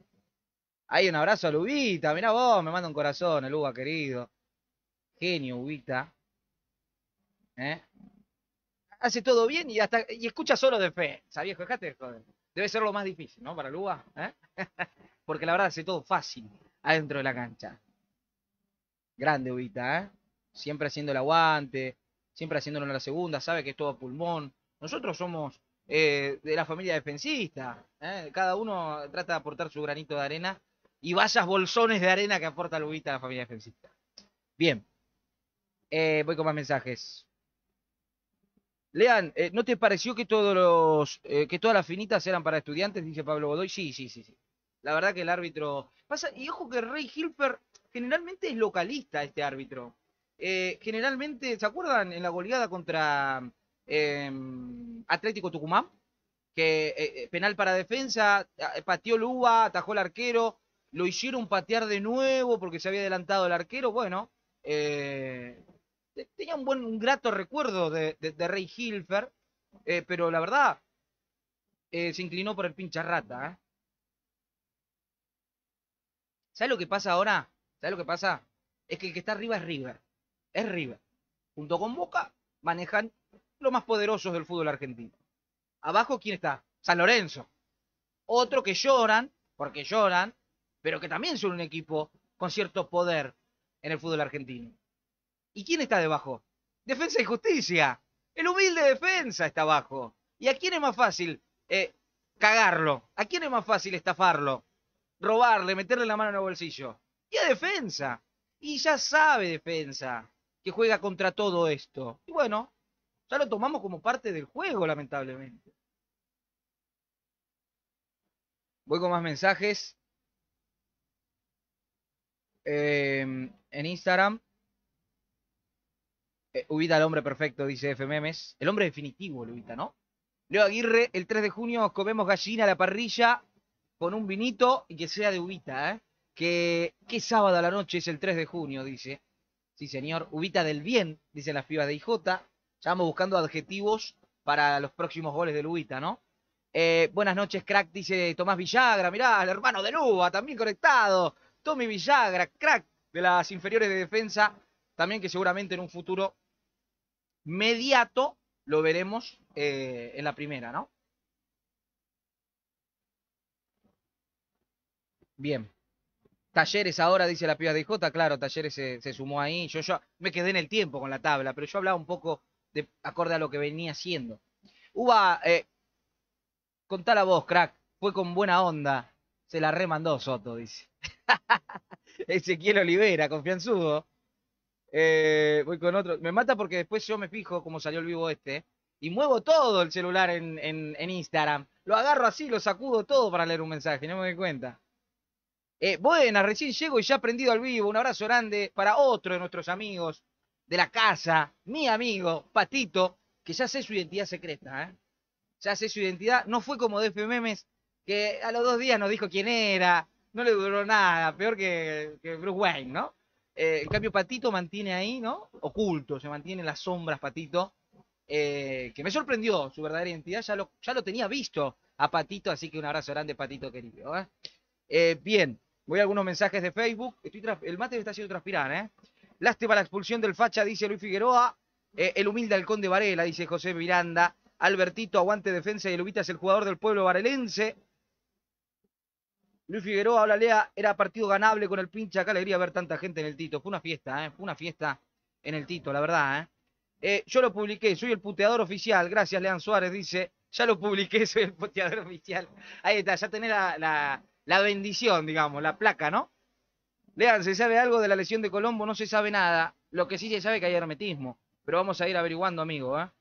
Hay un abrazo a Lubita, mirá vos, me manda un corazón, el Uba querido. Genio, Ubita. Eh. Hace todo bien y hasta y escucha solo de fe, viejo, dejate joder. Debe ser lo más difícil, ¿no? Para el ¿eh? Porque la verdad hace todo fácil adentro de la cancha. Grande Ubita, ¿eh? Siempre haciendo el aguante, siempre haciéndolo en la segunda, sabe que es todo pulmón. Nosotros somos eh, de la familia defensista. ¿eh? Cada uno trata de aportar su granito de arena y vayas bolsones de arena que aporta Lubita a la familia defensista. Bien, eh, voy con más mensajes. Lean, ¿no te pareció que todos los, que todas las finitas eran para estudiantes? Dice Pablo Godoy. Sí, sí, sí, sí. La verdad que el árbitro pasa y ojo que Rey Hilfer generalmente es localista este árbitro. generalmente, ¿se acuerdan en la goleada contra Em, Atlético Tucumán, que eh, eh, penal para defensa, eh, pateó Luba, atajó el arquero, lo hicieron patear de nuevo porque se había adelantado el arquero, bueno, tenía un buen, un grato recuerdo de, Rey Hilfer, pero la verdad, se inclinó por el pinche rata. ¿Sabes lo que pasa ahora? ¿Sabes lo que pasa? Es que el que está arriba es River. Es River. Junto con Boca manejan los más poderosos del fútbol argentino. Abajo, ¿quién está? San Lorenzo. Otro que lloran, porque lloran, pero que también son un equipo con cierto poder en el fútbol argentino. ¿Y quién está debajo? Defensa y Justicia. El humilde defensa está abajo. ¿Y a quién es más fácil eh, cagarlo? ¿A quién es más fácil estafarlo? Robarle, meterle la mano en el bolsillo. Y a defensa. Y ya sabe defensa que juega contra todo esto. Y bueno, ya lo tomamos como parte del juego, lamentablemente. Voy con más mensajes. Em, en Instagram. Eh, ubita al hombre perfecto, dice FMMs. El hombre definitivo, Ubita, ¿no? Leo Aguirre, el 3 de junio comemos gallina a la parrilla con un vinito y que sea de Ubita, ¿eh? Que, ¿Qué sábado a la noche es el 3 de junio? Dice. Sí, señor. Ubita del bien, dicen las pibas de IJ. Ya vamos buscando adjetivos para los próximos goles de luita ¿no? Eh, buenas noches, crack, dice Tomás Villagra. Mirá, el hermano de Luba, también conectado. Tommy Villagra, crack de las inferiores de defensa. También que seguramente en un futuro mediato lo veremos eh, en la primera, ¿no? Bien. Talleres ahora, dice la piba de J, claro, Talleres se, sumó ahí. Yo, yo me quedé en el tiempo con la tabla, pero yo hablaba un poco acorde a lo que venía haciendo Uva, eh, la voz crack. Fue con buena onda. Se la remandó Soto, dice. Ezequiel Olivera, confianzudo. Eh, voy con otro. Me mata porque después yo me fijo cómo salió el vivo este. Y muevo todo el celular en, en, Instagram. Lo agarro así, lo sacudo todo para leer un mensaje. No me doy cuenta. Eh, recién llego y ya prendido al vivo. Un abrazo grande para otro de nuestros amigos de la casa, mi amigo Patito, que ya sé su identidad secreta, ¿eh? ya sé su identidad, no fue como de Memes, que a los dos días nos dijo quién era, no le duró nada, peor que, Bruce Wayne, ¿no? Eh, en cambio, Patito mantiene ahí, ¿no? Oculto, se mantiene en las sombras, Patito. Eh, que me sorprendió su verdadera identidad, ya lo, ya lo tenía visto a Patito, así que un abrazo grande, Patito querido. ¿eh? eh bien, voy a algunos mensajes de Facebook. Estoy el mate me está haciendo transpirar, ¿eh? Lástima la expulsión del facha, dice Luis Figueroa. Eh, el humilde halcón de Varela, dice José Miranda. Albertito, aguante defensa y el es el jugador del pueblo varelense. Luis Figueroa, habla Lea, era partido ganable con el pinche, acá alegría ver tanta gente en el Tito. Fue una fiesta, ¿eh? Fue una fiesta en el Tito, la verdad, ¿eh? eh yo lo publiqué, soy el puteador oficial. Gracias, Lean Suárez, dice. Ya lo publiqué, soy el puteador oficial. Ahí está, ya tenés la bendición, digamos, la placa, ¿no? Lean, ¿se sabe algo de la lesión de Colombo? No se sabe nada. Lo que sí se sabe es que hay hermetismo. Pero vamos a ir averiguando, amigo. ¿ah?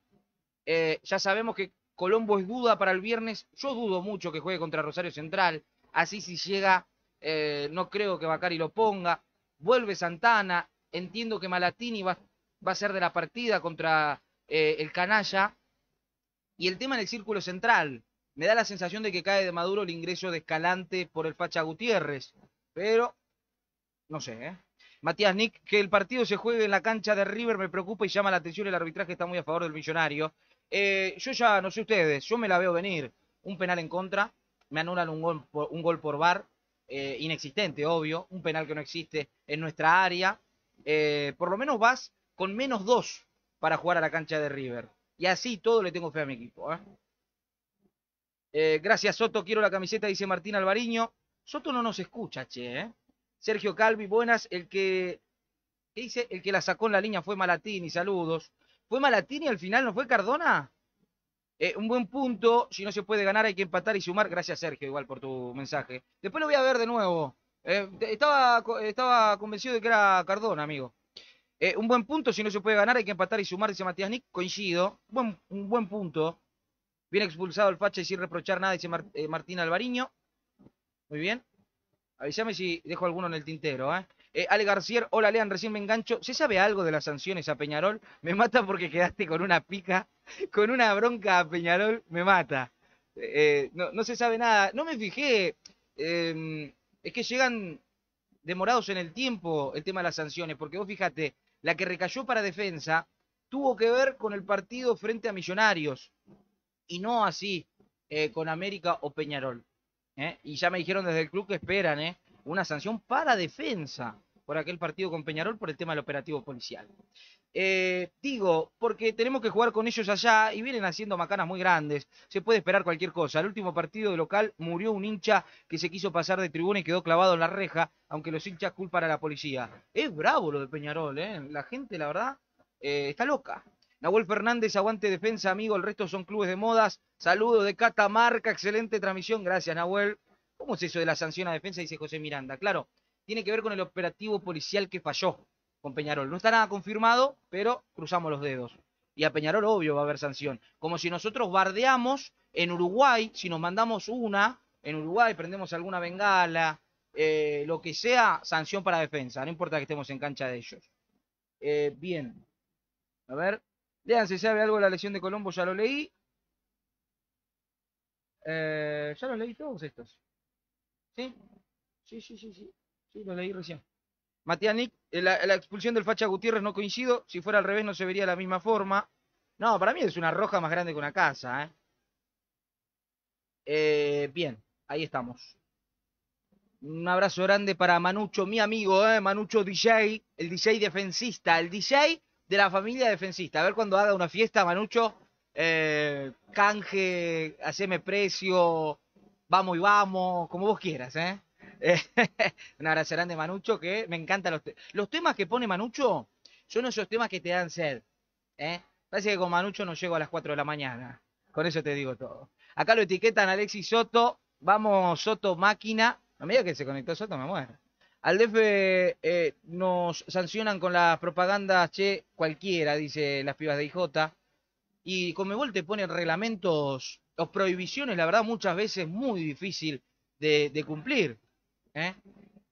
Eh, ya sabemos que Colombo es duda para el viernes. Yo dudo mucho que juegue contra Rosario Central. Así si llega, eh, no creo que Bacari lo ponga. Vuelve Santana. Entiendo que Malatini va, va a ser de la partida contra eh, el canalla. Y el tema en el círculo central. Me da la sensación de que cae de Maduro el ingreso de Escalante por el Facha Gutiérrez. Pero no sé, ¿eh? Matías Nick, que el partido se juegue en la cancha de River me preocupa y llama la atención. El arbitraje está muy a favor del millonario. Eh, yo ya, no sé ustedes, yo me la veo venir. Un penal en contra, me anulan un gol por, un gol por bar, eh, inexistente, obvio. Un penal que no existe en nuestra área. Eh, por lo menos vas con menos dos para jugar a la cancha de River. Y así todo le tengo fe a mi equipo. gracias, Soto. Quiero la camiseta, dice Martín Alvariño. Soto no nos escucha, che, ¿eh? Sergio Calvi, buenas. El que, ¿qué dice? El que la sacó en la línea fue Malatini, saludos. ¿Fue Malatini al final, no fue Cardona? Eh, un buen punto, si no se puede ganar hay que empatar y sumar. Gracias Sergio, igual por tu mensaje. Después lo voy a ver de nuevo. Eh, estaba, estaba convencido de que era Cardona, amigo. Eh, un buen punto, si no se puede ganar hay que empatar y sumar, dice Matías Nick. Coincido, buen, un buen punto. Bien expulsado el facha y sin reprochar nada, dice Martín Alvariño. Muy bien. Avísame si dejo alguno en el tintero, ¿ah? ¿eh? Ale Garcier, hola Lean, recién me engancho. ¿Se sabe algo de las sanciones a Peñarol? Me mata porque quedaste con una pica, con una bronca a Peñarol, me mata. Eh, eh, no, se sabe nada. No me fijé. Em, es que llegan demorados en el tiempo el tema de las sanciones, porque vos fíjate, la que recayó para defensa tuvo que ver con el partido frente a Millonarios y no así eh, con América o Peñarol. ¿eh? Y ya me dijeron desde el club que esperan ¿eh? una sanción para defensa por aquel partido con Peñarol por el tema del operativo policial. Eh, digo, porque tenemos que jugar con ellos allá y vienen haciendo macanas muy grandes. Se puede esperar cualquier cosa. El último partido de local murió un hincha que se quiso pasar de tribuna y quedó clavado en la reja, aunque los hinchas culpan a la policía. Es bravo lo de Peñarol, ¿eh? La gente, la verdad, eh, está loca. Nahuel Fernández, aguante defensa, amigo. El resto son clubes de modas. Saludos de Catamarca, excelente transmisión. Gracias, Nahuel. ¿Cómo es eso de la sanción a defensa? Dice José Miranda. Claro, tiene que ver con el operativo policial que falló con Peñarol. No está nada confirmado, pero cruzamos los dedos. Y a Peñarol, obvio, va a haber sanción. Como si nosotros bardeamos en Uruguay, si nos mandamos una, en Uruguay prendemos alguna bengala, eh, lo que sea, sanción para defensa. No importa que estemos en cancha de ellos. Eh, bien. A ver. Vean, si sabe algo de la lección de Colombo, ya lo leí. Eh, ya los leí todos estos. ¿Sí? Sí, sí, sí, sí. Sí, los leí recién. Matías Nick, eh, la, expulsión del Facha Gutiérrez no coincido. Si fuera al revés no se vería de la misma forma. No, para mí es una roja más grande que una casa. Eh, eh bien, ahí estamos. Un abrazo grande para Manucho, mi amigo, ¿eh? Manucho DJ, el DJ defensista, el DJ de la familia defensista. A ver cuando haga una fiesta, Manucho, eh, canje, haceme precio, vamos y vamos, como vos quieras, ¿eh? un abrazo grande, Manucho, que me encantan los, los temas que pone Manucho. Son esos temas que te dan sed. ¿eh? Parece que con Manucho no llego a las 4 de la mañana. Con eso te digo todo. Acá lo etiquetan Alexis Soto. Vamos, Soto, máquina. No me que se conectó Soto, me muero. Al eh, nos sancionan con las propagandas, che, cualquiera, dice las pibas de IJ. Y Comebol te ponen reglamentos o prohibiciones, la verdad, muchas veces muy difícil de, de cumplir. ¿eh?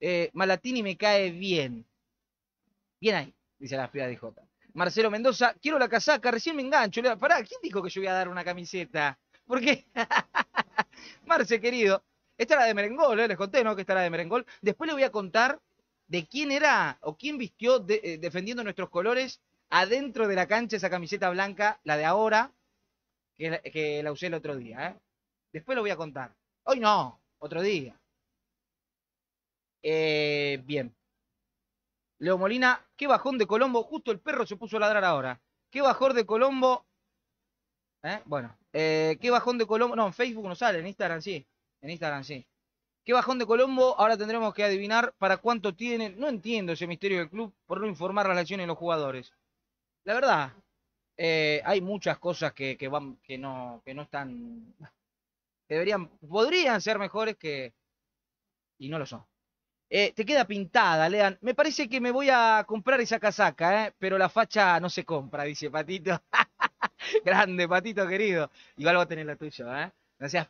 Eh, Malatini me cae bien. Bien ahí, dice las pibas de IJ. Marcelo Mendoza, quiero la casaca, recién me engancho. Pará, ¿quién dijo que yo voy a dar una camiseta? ¿Por qué? Marce, querido, esta es la de Merengol, ¿eh? les conté, ¿no? Que esta la de Merengol. Después le voy a contar de quién era o quién vistió eh, defendiendo nuestros colores adentro de la cancha esa camiseta blanca, la de ahora, que la, usé el otro día. ¿eh? Después lo voy a contar. Hoy no, otro día. Eh, bien. Leo Molina, qué bajón de Colombo. Justo el perro se puso a ladrar ahora. Qué bajón de Colombo. Bueno, qué bajón de Colombo. No, en Facebook no sale, en Instagram sí. En Instagram, sí. ¿Qué bajón de Colombo? Ahora tendremos que adivinar para cuánto tienen. No entiendo ese misterio del club por no informar las lesiones de los jugadores. La verdad, eh, hay muchas cosas que, van, que, no, que no están. deberían, podrían ser mejores que. Y no lo son. Eh, te queda pintada, Lean. Me parece que me voy a comprar esa casaca, ¿eh? pero la facha no se compra, dice Patito. Grande, Patito querido. Igual va a tener la tuya, ¿eh? No seas,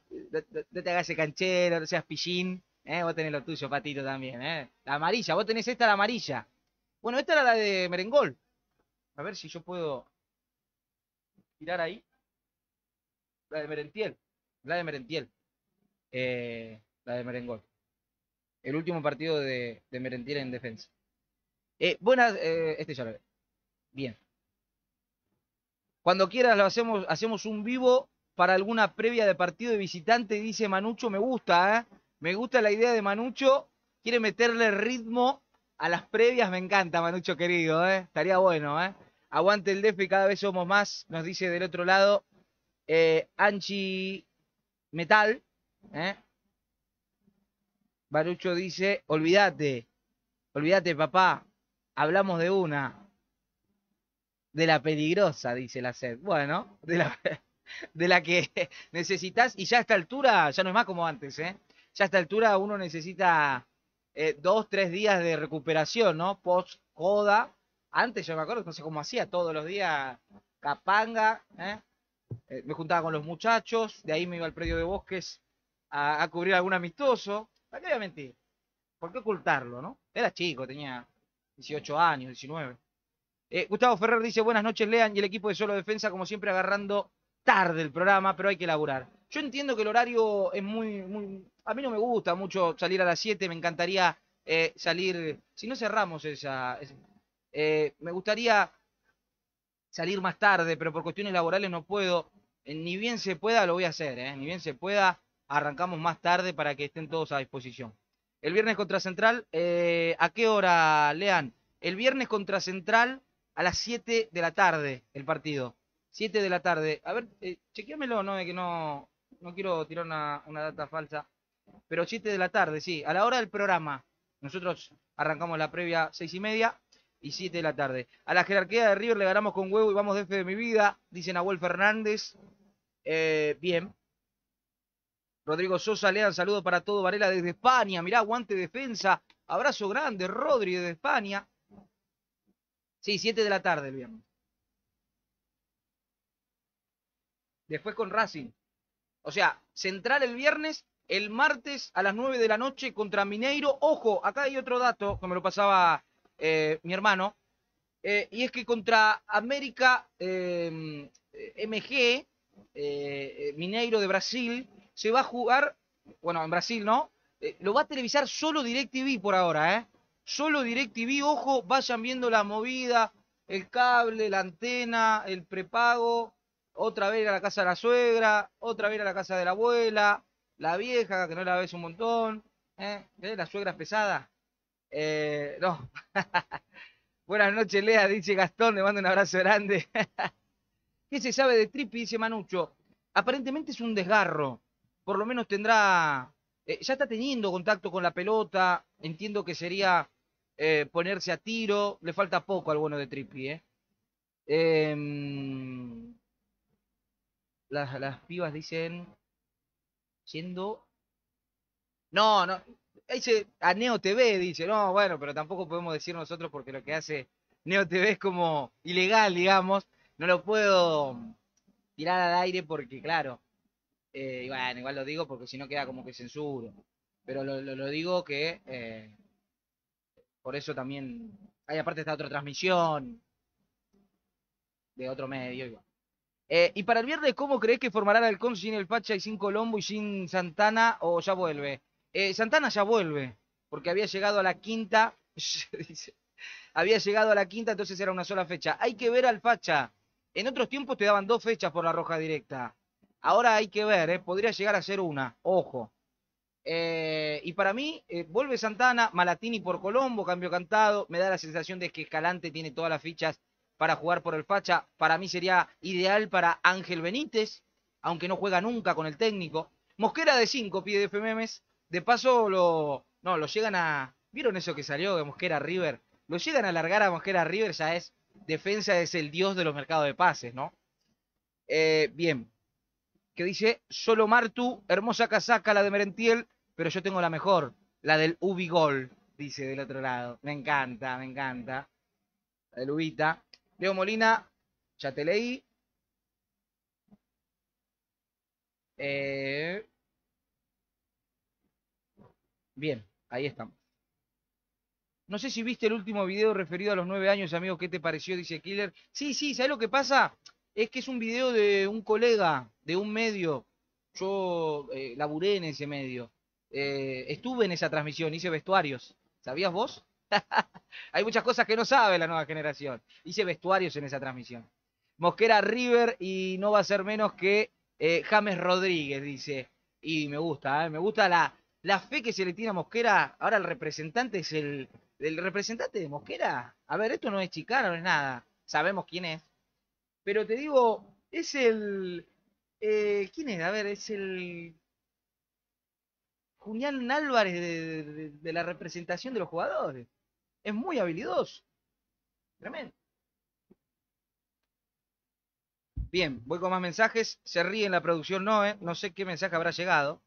te hagas canchero, no seas pillín. ¿eh? Vos tenés lo tuyo, Patito, también. ¿eh? La amarilla, vos tenés esta, la amarilla. Bueno, esta era la de Merengol. A ver si yo puedo tirar ahí. La de Merentiel. La de Merentiel. Eh, la de Merengol. El último partido de, de Merentiel en defensa. Eh, buenas, eh, este ya lo Bien. Cuando quieras lo hacemos, hacemos un vivo para alguna previa de partido de visitante, dice Manucho, me gusta, ¿eh? Me gusta la idea de Manucho, quiere meterle ritmo a las previas, me encanta, Manucho querido, ¿eh? Estaría bueno, ¿eh? Aguante el DF y cada vez somos más, nos dice del otro lado eh, Anchi Metal, ¿eh? Manucho dice, olvídate, olvídate papá, hablamos de una, de la peligrosa, dice la sed. Bueno, de la de la que necesitas y ya a esta altura, ya no es más como antes, ¿eh? Ya a esta altura uno necesita eh, dos, tres días de recuperación, ¿no? Post coda. Antes yo me acuerdo, entonces sé cómo hacía, todos los días capanga, ¿eh? ¿eh? me juntaba con los muchachos, de ahí me iba al predio de bosques a, a cubrir algún amistoso. ¿Para qué voy a mentir? ¿Por qué ocultarlo, no? Era chico, tenía 18 años, 19. Eh, Gustavo Ferrer dice, buenas noches, Lean, y el equipo de Solo Defensa, como siempre, agarrando tarde el programa, pero hay que laburar. Yo entiendo que el horario es muy, muy... A mí no me gusta mucho salir a las 7, me encantaría eh, salir... Si no cerramos esa... Eh, me gustaría salir más tarde, pero por cuestiones laborales no puedo. Eh, ni bien se pueda, lo voy a hacer, ni bien se pueda. Arrancamos más tarde para que estén todos a disposición. El viernes contra Central, ¿a qué hora, Lean? El viernes contra Central a las 7 de la tarde el partido. 7 de la tarde. A ver, eh, ¿no? De que no, no quiero tirar una, data falsa. Pero 7 de la tarde, sí. A la hora del programa. Nosotros arrancamos la previa seis y media y 7 de la tarde. A la jerarquía de River le ganamos con huevo y vamos de fe de mi vida, dice Nahuel Fernández. Eh, bien. Rodrigo Sosa, le dan saludo para todo Varela desde España. Mirá, guante defensa. Abrazo grande, Rodri desde España. Sí, 7 de la tarde bien. después con Racing. O sea, Central el viernes, el martes a las 9 de la noche contra Mineiro. Ojo, acá hay otro dato que me lo pasaba eh, mi hermano, eh, y es que contra América eh, MG, Mineiro de Brasil, se va a jugar, bueno, en Brasil, ¿no? lo va a televisar solo DirecTV por ahora, ¿eh? Solo DirecTV, ojo, vayan viendo la movida, el cable, la antena, el prepago, otra vez a la casa de la suegra, otra vez a la casa de la abuela, la vieja que no la ves un montón, ¿eh? ¿Ves? ¿Eh? La suegra es pesada. Eh, no. Buenas noches, Lea, dice Gastón, le mando un abrazo grande. ¿Qué se sabe de Tripi? Dice Manucho. Aparentemente es un desgarro. Por lo menos tendrá. Eh, ya está teniendo contacto con la pelota. Entiendo que sería eh, ponerse a tiro. Le falta poco al bueno de Tripi, ¿eh? eh las, las pibas dicen siendo, No, no. Dice a Neo TV, dice, no, bueno, pero tampoco podemos decir nosotros porque lo que hace Neo TV es como ilegal, digamos. No lo puedo tirar al aire porque, claro, eh, igual lo digo porque si no queda como que censuro. Pero lo, digo que eh, por eso también. Hay aparte esta otra transmisión de otro medio, igual. Eh, y para el viernes, ¿cómo crees que formará el Halcón sin el Facha y sin Colombo y sin Santana o ya vuelve? Eh, Santana ya vuelve, porque había llegado a la quinta, había llegado a la quinta, entonces era una sola fecha. Hay que ver al Facha. En otros tiempos te daban dos fechas por la roja directa. Ahora hay que ver, eh, podría llegar a ser una, ojo. y para mí, vuelve Santana, Malatini por Colombo, cambio cantado, me da la sensación de que Escalante tiene todas las fichas para jugar por el facha. Para mí sería ideal para Ángel Benítez, aunque no juega nunca con el técnico. Mosquera de 5 pide FMMs. De paso lo. No, lo llegan a. ¿Vieron eso que salió de Mosquera River? Lo llegan a alargar a Mosquera River, ya es. Defensa es el dios de los mercados de pases, ¿no? Eh, bien. ¿Qué dice, solo Martu, hermosa casaca la de Merentiel, pero yo tengo la mejor, la del Ubigol, dice del otro lado. Me encanta, me encanta. La del Ubita. Leo Molina, ya te leí. Eh, bien, ahí estamos. No sé si viste el último video referido a los nueve años, amigos. ¿Qué te pareció? Dice Killer. Sí, sí, ¿sabes lo que pasa? Es que es un video de un colega, de un medio. Yo eh, laburé en ese medio. Eh, estuve en esa transmisión, hice vestuarios. ¿Sabías vos? Hay muchas cosas que no sabe la nueva generación. Hice vestuarios en esa transmisión. Mosquera River y no va a ser menos que eh, James Rodríguez, dice. Y me gusta, eh, me gusta la, fe que se le tiene a Mosquera. Ahora el representante es el, el representante de Mosquera. A ver, esto no es chicano, no es nada. Sabemos quién es. Pero te digo, es el... Eh, ¿Quién es? A ver, es el... Julián Álvarez de la representación de los jugadores. Es muy habilidoso. Tremendo. Bien, voy con más mensajes. Se ríe en la producción no, eh. no sé qué mensaje habrá llegado.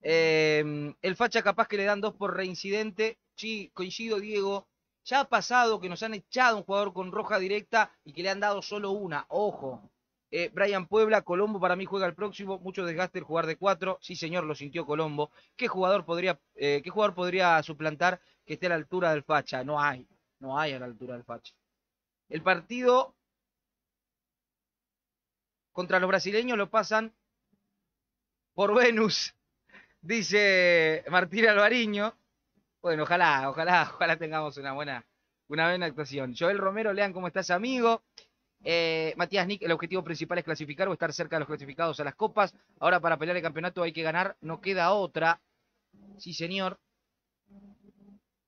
Em, el facha capaz que le dan dos por reincidente. Sí, coincido, Diego. Ya ha pasado que nos han echado un jugador con roja directa y que le han dado solo una. Ojo. Eh, Brian Puebla, Colombo para mí juega el próximo, mucho desgaste el jugar de cuatro, sí señor, lo sintió Colombo. ¿Qué jugador podría, eh, qué podría suplantar que esté a la altura del facha? No hay, no hay a la altura del facha. El partido contra los brasileños lo pasan por Venus, dice Martín Alvariño. Bueno, ojalá, ojalá, ojalá tengamos una buena, una buena actuación. Joel Romero, lean cómo estás, amigo. Eh, Matías Nick, el objetivo principal es clasificar o estar cerca de los clasificados a las copas. Ahora para pelear el campeonato hay que ganar, no queda otra. Sí, señor.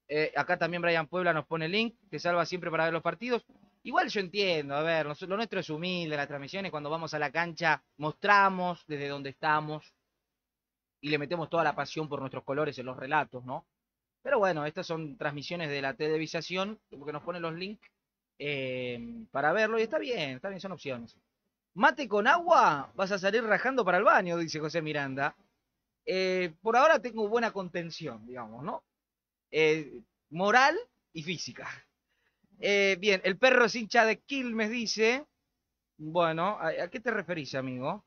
Eh, acá también Brian Puebla nos pone el link, Que salva siempre para ver los partidos. Igual yo entiendo, a ver, lo nuestro es humilde, las transmisiones cuando vamos a la cancha mostramos desde donde estamos y le metemos toda la pasión por nuestros colores en los relatos, ¿no? Pero bueno, estas son transmisiones de la televisación, que nos ponen los links Em, para verlo y está bien, está bien, son opciones. Mate con agua, vas a salir rajando para el baño, dice José Miranda. Eh, por ahora tengo buena contención, digamos, ¿no? Eh, moral y física. Eh, bien, el perro es hincha de Quilmes, dice. Bueno, ¿a, qué te referís, amigo?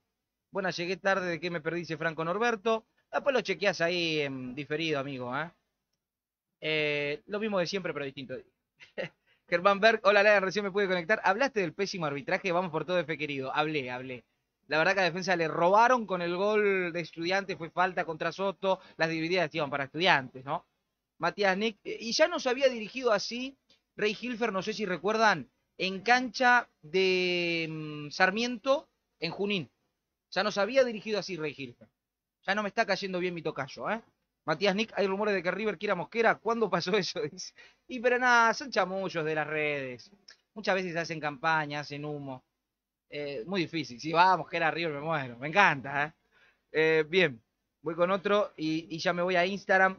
Bueno, llegué tarde, ¿de que me perdiste, Franco Norberto. Después lo chequeás ahí en diferido, amigo, ¿eh? lo mismo de siempre, pero distinto. Germán Berg, hola Lara, recién me pude conectar. Hablaste del pésimo arbitraje, vamos por todo F querido. Hablé, hablé. La verdad que a defensa le robaron con el gol de estudiantes, fue falta contra Soto, las divididas iban para estudiantes, ¿no? Matías Nick, eh, y ya nos había dirigido así Rey Hilfer, no sé si recuerdan, en cancha de mm, Sarmiento en Junín. Ya nos había dirigido así Rey Hilfer. Ya no me está cayendo bien mi tocayo, ¿eh? Matías Nick, hay rumores de que River quiera Mosquera. ¿Cuándo pasó eso? Y pero nada, son chamullos de las redes. Muchas veces hacen campañas, hacen humo. Eh, muy difícil. Si va a Mosquera a River, me muero. Me encanta. ¿eh? eh bien, voy con otro y, ya me voy a Instagram.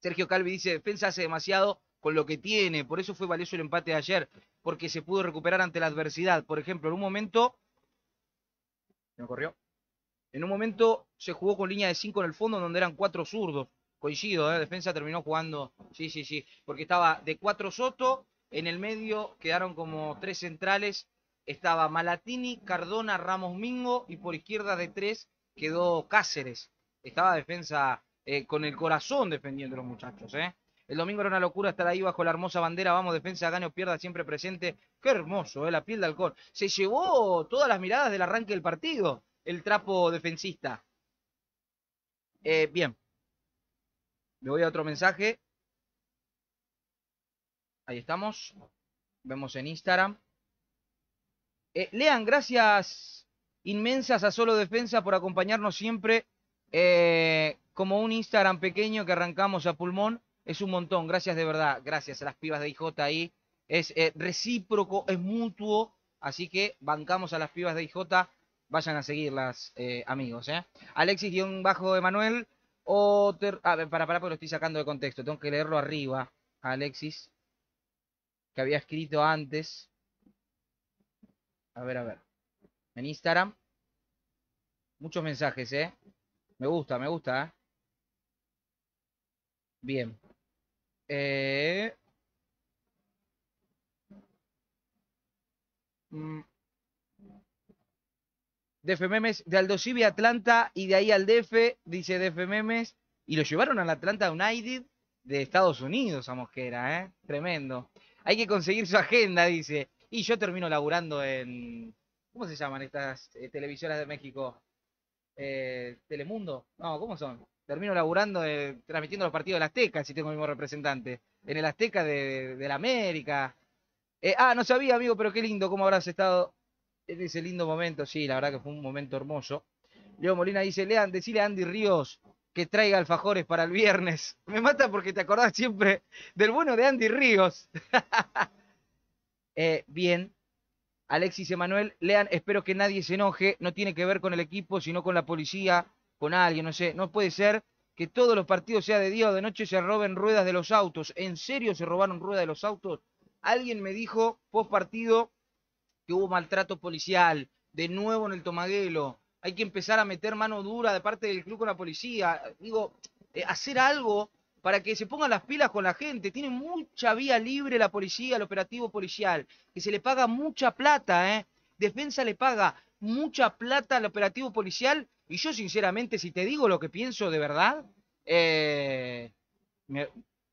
Sergio Calvi dice, defensa demasiado con lo que tiene. Por eso fue valioso el empate de ayer. Porque se pudo recuperar ante la adversidad. Por ejemplo, en un momento... ¿Me corrió? En un momento se jugó con línea de 5 en el fondo, donde eran cuatro zurdos. Coincido, ¿eh? defensa terminó jugando, sí, sí, sí, porque estaba de cuatro Soto, en el medio quedaron como tres centrales, estaba Malatini, Cardona, Ramos Mingo y por izquierda de tres quedó Cáceres. Estaba defensa eh, con el corazón defendiendo los muchachos. ¿eh? El domingo era una locura estar ahí bajo la hermosa bandera. Vamos, defensa, gane o pierda, siempre presente. Qué hermoso, ¿eh? la piel de alcohol. Se llevó todas las miradas del arranque del partido el trapo defensista. Eh, bien. Le voy a otro mensaje. Ahí estamos. Vemos en Instagram. Eh, lean, gracias inmensas a Solo Defensa por acompañarnos siempre. Eh, como un Instagram pequeño que arrancamos a pulmón. Es un montón. Gracias de verdad. Gracias a las pibas de IJ ahí. Es recíproco, es mutuo. Así que bancamos a las pibas de IJ Vayan a seguirlas, eh, amigos. Eh. Alexis-Emanuel. bajo de A ver, para, para, porque lo estoy sacando de contexto. Tengo que leerlo arriba. Alexis. Que había escrito antes. A ver, a ver. En Instagram. Muchos mensajes, ¿eh? Me gusta, me gusta, ¿eh? Bien. Eh... Mm, de Memes, de Aldo a Atlanta y de ahí al DF, dice de Memes, y lo llevaron al Atlanta United de Estados Unidos que Mosquera, ¿eh? Tremendo. Hay que conseguir su agenda, dice. Y yo termino laburando en. ¿Cómo se llaman estas eh, televisiones de México? Eh, ¿Telemundo? No, ¿cómo son? Termino laburando eh, transmitiendo los partidos de la Azteca, si tengo el mismo representante. En el Azteca de, de la América. ah, no sabía, amigo, pero qué lindo cómo habrás estado ese lindo momento, sí, la verdad que fue un momento hermoso. Leo Molina dice, Lean, decile a Andy Ríos que traiga alfajores para el viernes. Me mata porque te acordás siempre del bueno de Andy Ríos. Eh, bien. Alexis Emanuel, lean, espero que nadie se enoje, no tiene que ver con el equipo, sino con la policía, con alguien, no sé, no puede ser que todos los partidos, sea de día o de noche, se roben ruedas de los autos. ¿En serio se robaron ruedas de los autos? Alguien me dijo, post partido, que hubo maltrato policial, de nuevo en el Tomaguelo, hay que empezar a meter mano dura de parte del club con la policía, digo, eh, hacer algo para que se pongan las pilas con la gente. Tiene mucha vía libre la policía, el operativo policial, que se le paga mucha plata, ¿eh? Defensa le paga mucha plata al operativo policial y yo sinceramente, si te digo lo que pienso de verdad, eh,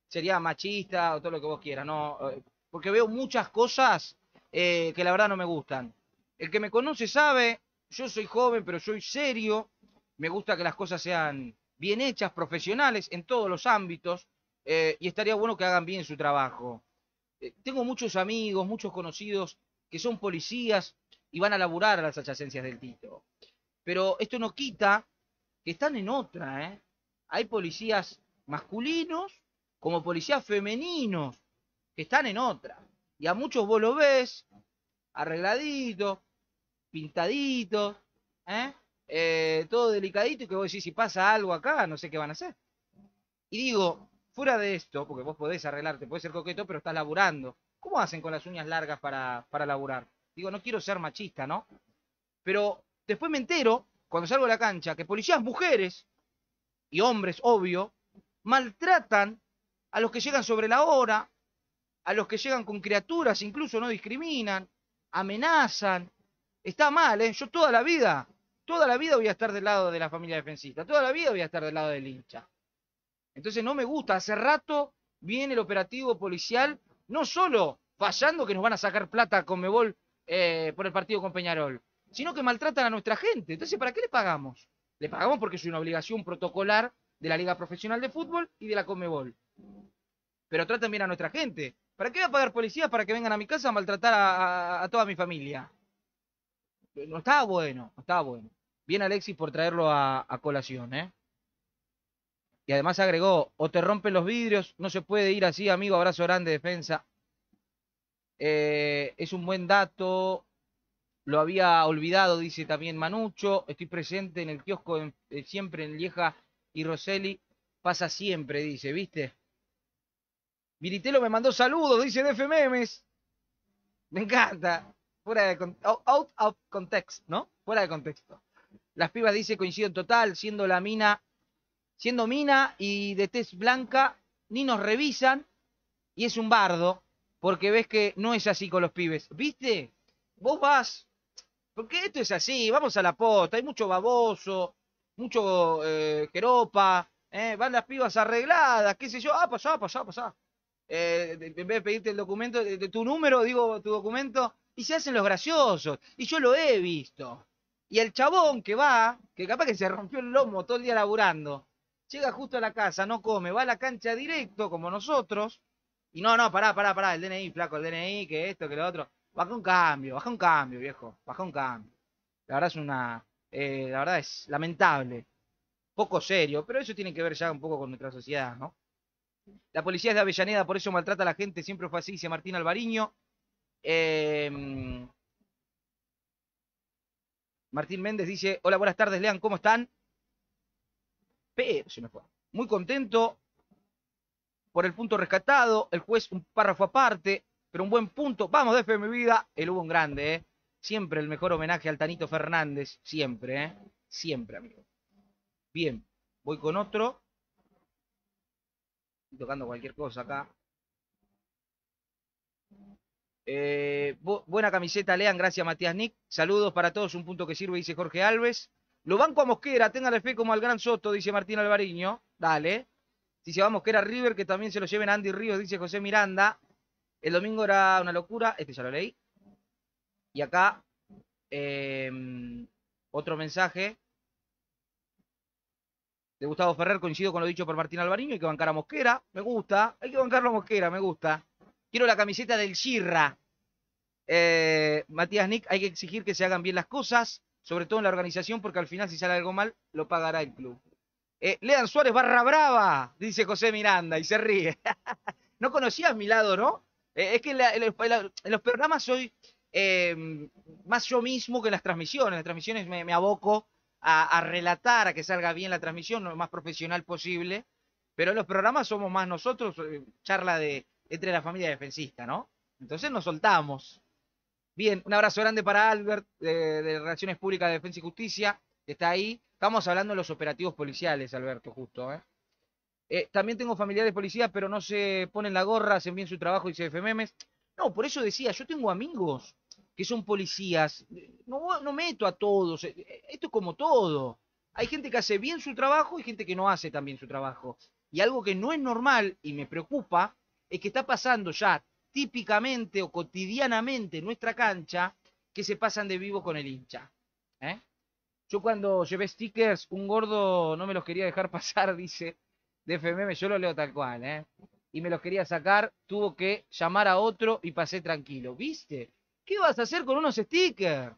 sería machista o todo lo que vos quieras, ¿no? Eh, porque veo muchas cosas eh, que la verdad no me gustan. El que me conoce sabe, yo soy joven, pero soy serio, me gusta que las cosas sean bien hechas, profesionales, en todos los ámbitos, eh, y estaría bueno que hagan bien su trabajo. Eh, tengo muchos amigos, muchos conocidos que son policías y van a laburar a las adyacencias del Tito. Pero esto no quita que están en otra, ¿eh? Hay policías masculinos como policías femeninos que están en otra. Y a muchos vos lo ves arregladito, pintadito, ¿eh? Eh, todo delicadito y que vos decís, si pasa algo acá, no sé qué van a hacer. Y digo, fuera de esto, porque vos podés arreglarte, puede ser coqueto, pero estás laburando. ¿Cómo hacen con las uñas largas para, para laburar? Digo, no quiero ser machista, ¿no? Pero después me entero, cuando salgo de la cancha, que policías mujeres y hombres, obvio, maltratan a los que llegan sobre la hora, a los que llegan con criaturas, incluso no discriminan, amenazan. Está mal, ¿eh? Yo toda la vida, toda la vida voy a estar del lado de la familia defensista, toda la vida voy a estar del lado del hincha. Entonces no me gusta, hace rato viene el operativo policial, no solo fallando que nos van a sacar plata con Comebol eh, por el partido con Peñarol, sino que maltratan a nuestra gente. Entonces, ¿para qué le pagamos? Le pagamos porque es una obligación protocolar de la Liga Profesional de Fútbol y de la Comebol. Pero tratan bien a nuestra gente. ¿Para qué voy a pagar policías para que vengan a mi casa a maltratar a, toda mi familia? No está bueno, no está bueno. Bien Alexis por traerlo a, colación, ¿eh? Y además agregó, o te rompen los vidrios, no se puede ir así, amigo, abrazo grande, defensa. Eh, es un buen dato, lo había olvidado, dice también Manucho. Estoy presente en el kiosco eh, siempre en Lieja y Roseli. Pasa siempre, dice, ¿viste? Viritelo me mandó saludos, dice DF Memes. Me encanta. Fuera de out of context, ¿no? Fuera de contexto. Las pibas dice coinciden total, siendo la mina, siendo mina y de test blanca, ni nos revisan y es un bardo, porque ves que no es así con los pibes. ¿Viste? Vos vas, porque esto es así, vamos a la posta, hay mucho baboso, mucho eh, queropa, eh, van las pibas arregladas, qué sé yo, ah, pasá, pasá, pasá. Eh, en vez de pedirte el documento, de tu número, digo, tu documento, y se hacen los graciosos. Y yo lo he visto. Y el chabón que va, que capaz que se rompió el lomo todo el día laburando, llega justo a la casa, no come, va a la cancha directo, como nosotros, y no, no, pará, pará, pará, el DNI, flaco, el DNI, que esto, que lo otro. Baja un cambio, baja un cambio, viejo, baja un cambio. La verdad es una, eh, la verdad es lamentable, poco serio, pero eso tiene que ver ya un poco con nuestra sociedad, ¿no? La policía es de Avellaneda, por eso maltrata a la gente, siempre fue así, dice Martín Alvariño. Em, Martín Méndez dice, hola, buenas tardes, Lean, ¿cómo están? Pero se me fue. Muy contento por el punto rescatado, el juez un párrafo aparte, pero un buen punto. Vamos, de mi vida, el hubo un grande, ¿eh? Siempre el mejor homenaje al Tanito Fernández, siempre, ¿eh? Siempre, amigo. Bien, voy con otro tocando cualquier cosa acá. Eh, buena camiseta, Lean. Gracias, Matías Nick. Saludos para todos. Un punto que sirve, dice Jorge Alves. Lo banco a Mosquera. Tenga fe como al gran Soto, dice Martín Alvariño. Dale. se va que era River, que también se lo lleven Andy Ríos, dice José Miranda. El domingo era una locura, este ya lo leí. Y acá, em, otro mensaje de Gustavo Ferrer, coincido con lo dicho por Martín Alvariño, hay que bancar a Mosquera, me gusta, hay que bancar a Mosquera, me gusta. Quiero la camiseta del Chirra. Eh, Matías Nick, hay que exigir que se hagan bien las cosas, sobre todo en la organización, porque al final si sale algo mal, lo pagará el club. Eh, Lean Suárez, barra brava, dice José Miranda, y se ríe. no conocías mi lado, ¿no? Eh, es que en, los programas soy más yo mismo que en las transmisiones. En las transmisiones me aboco a, relatar, a que salga bien la transmisión, lo más profesional posible. Pero los programas somos más nosotros, eh, charla de entre la familia defensista, ¿no? Entonces nos soltamos. Bien, un abrazo grande para Albert de, de Relaciones Públicas de Defensa y Justicia, que está ahí. Estamos hablando de los operativos policiales, Alberto, justo. ¿eh? eh también tengo familiares policías, pero no se ponen la gorra, hacen bien su trabajo y se memes No, por eso decía, yo tengo amigos que son policías, no, no meto a todos, eh, eh, esto es como todo. Hay gente que hace bien su trabajo y gente que no hace también su trabajo. Y algo que no es normal y me preocupa es que está pasando ya típicamente o cotidianamente en nuestra cancha que se pasan de vivo con el hincha. ¿eh? Yo cuando llevé stickers, un gordo no me los quería dejar pasar, dice de FMM, yo lo leo tal cual, ¿eh? Y me los quería sacar, tuvo que llamar a otro y pasé tranquilo. ¿Viste? ¿Qué vas a hacer con unos stickers?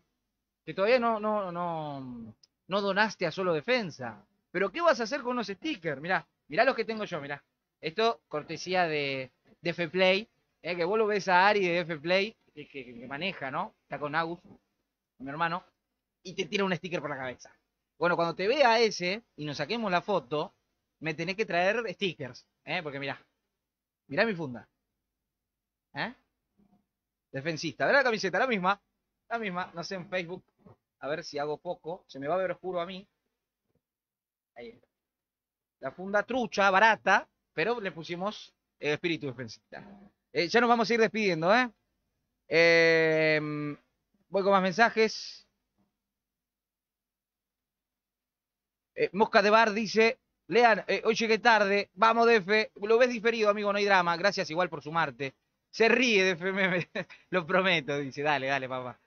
Que todavía no, no, no, no donaste a solo defensa. Pero ¿qué vas a hacer con unos stickers? Mirá, mirá los que tengo yo, mirá. Esto cortesía de, de F-Play. Eh, que vos lo ves a Ari de F-Play, que, maneja, ¿no? Está con Agus, mi hermano, y te tira un sticker por la cabeza. Bueno, cuando te vea ese y nos saquemos la foto, me tenés que traer stickers, eh, Porque mirá, mirá mi funda. ¿Eh? defensista. ¿Verdad la camiseta? La misma. La misma. No sé en Facebook. A ver si hago poco. Se me va a ver oscuro a mí. Ahí está. La funda trucha, barata, pero le pusimos el espíritu defensista. Eh, ya nos vamos a ir despidiendo, ¿eh? ¿eh? Voy con más mensajes. Eh, Mosca de Bar dice, lean, eh, hoy qué tarde, vamos Defe, lo ves diferido, amigo, no hay drama, gracias igual por sumarte. Se ríe de FMM, lo prometo, dice, dale, dale, papá.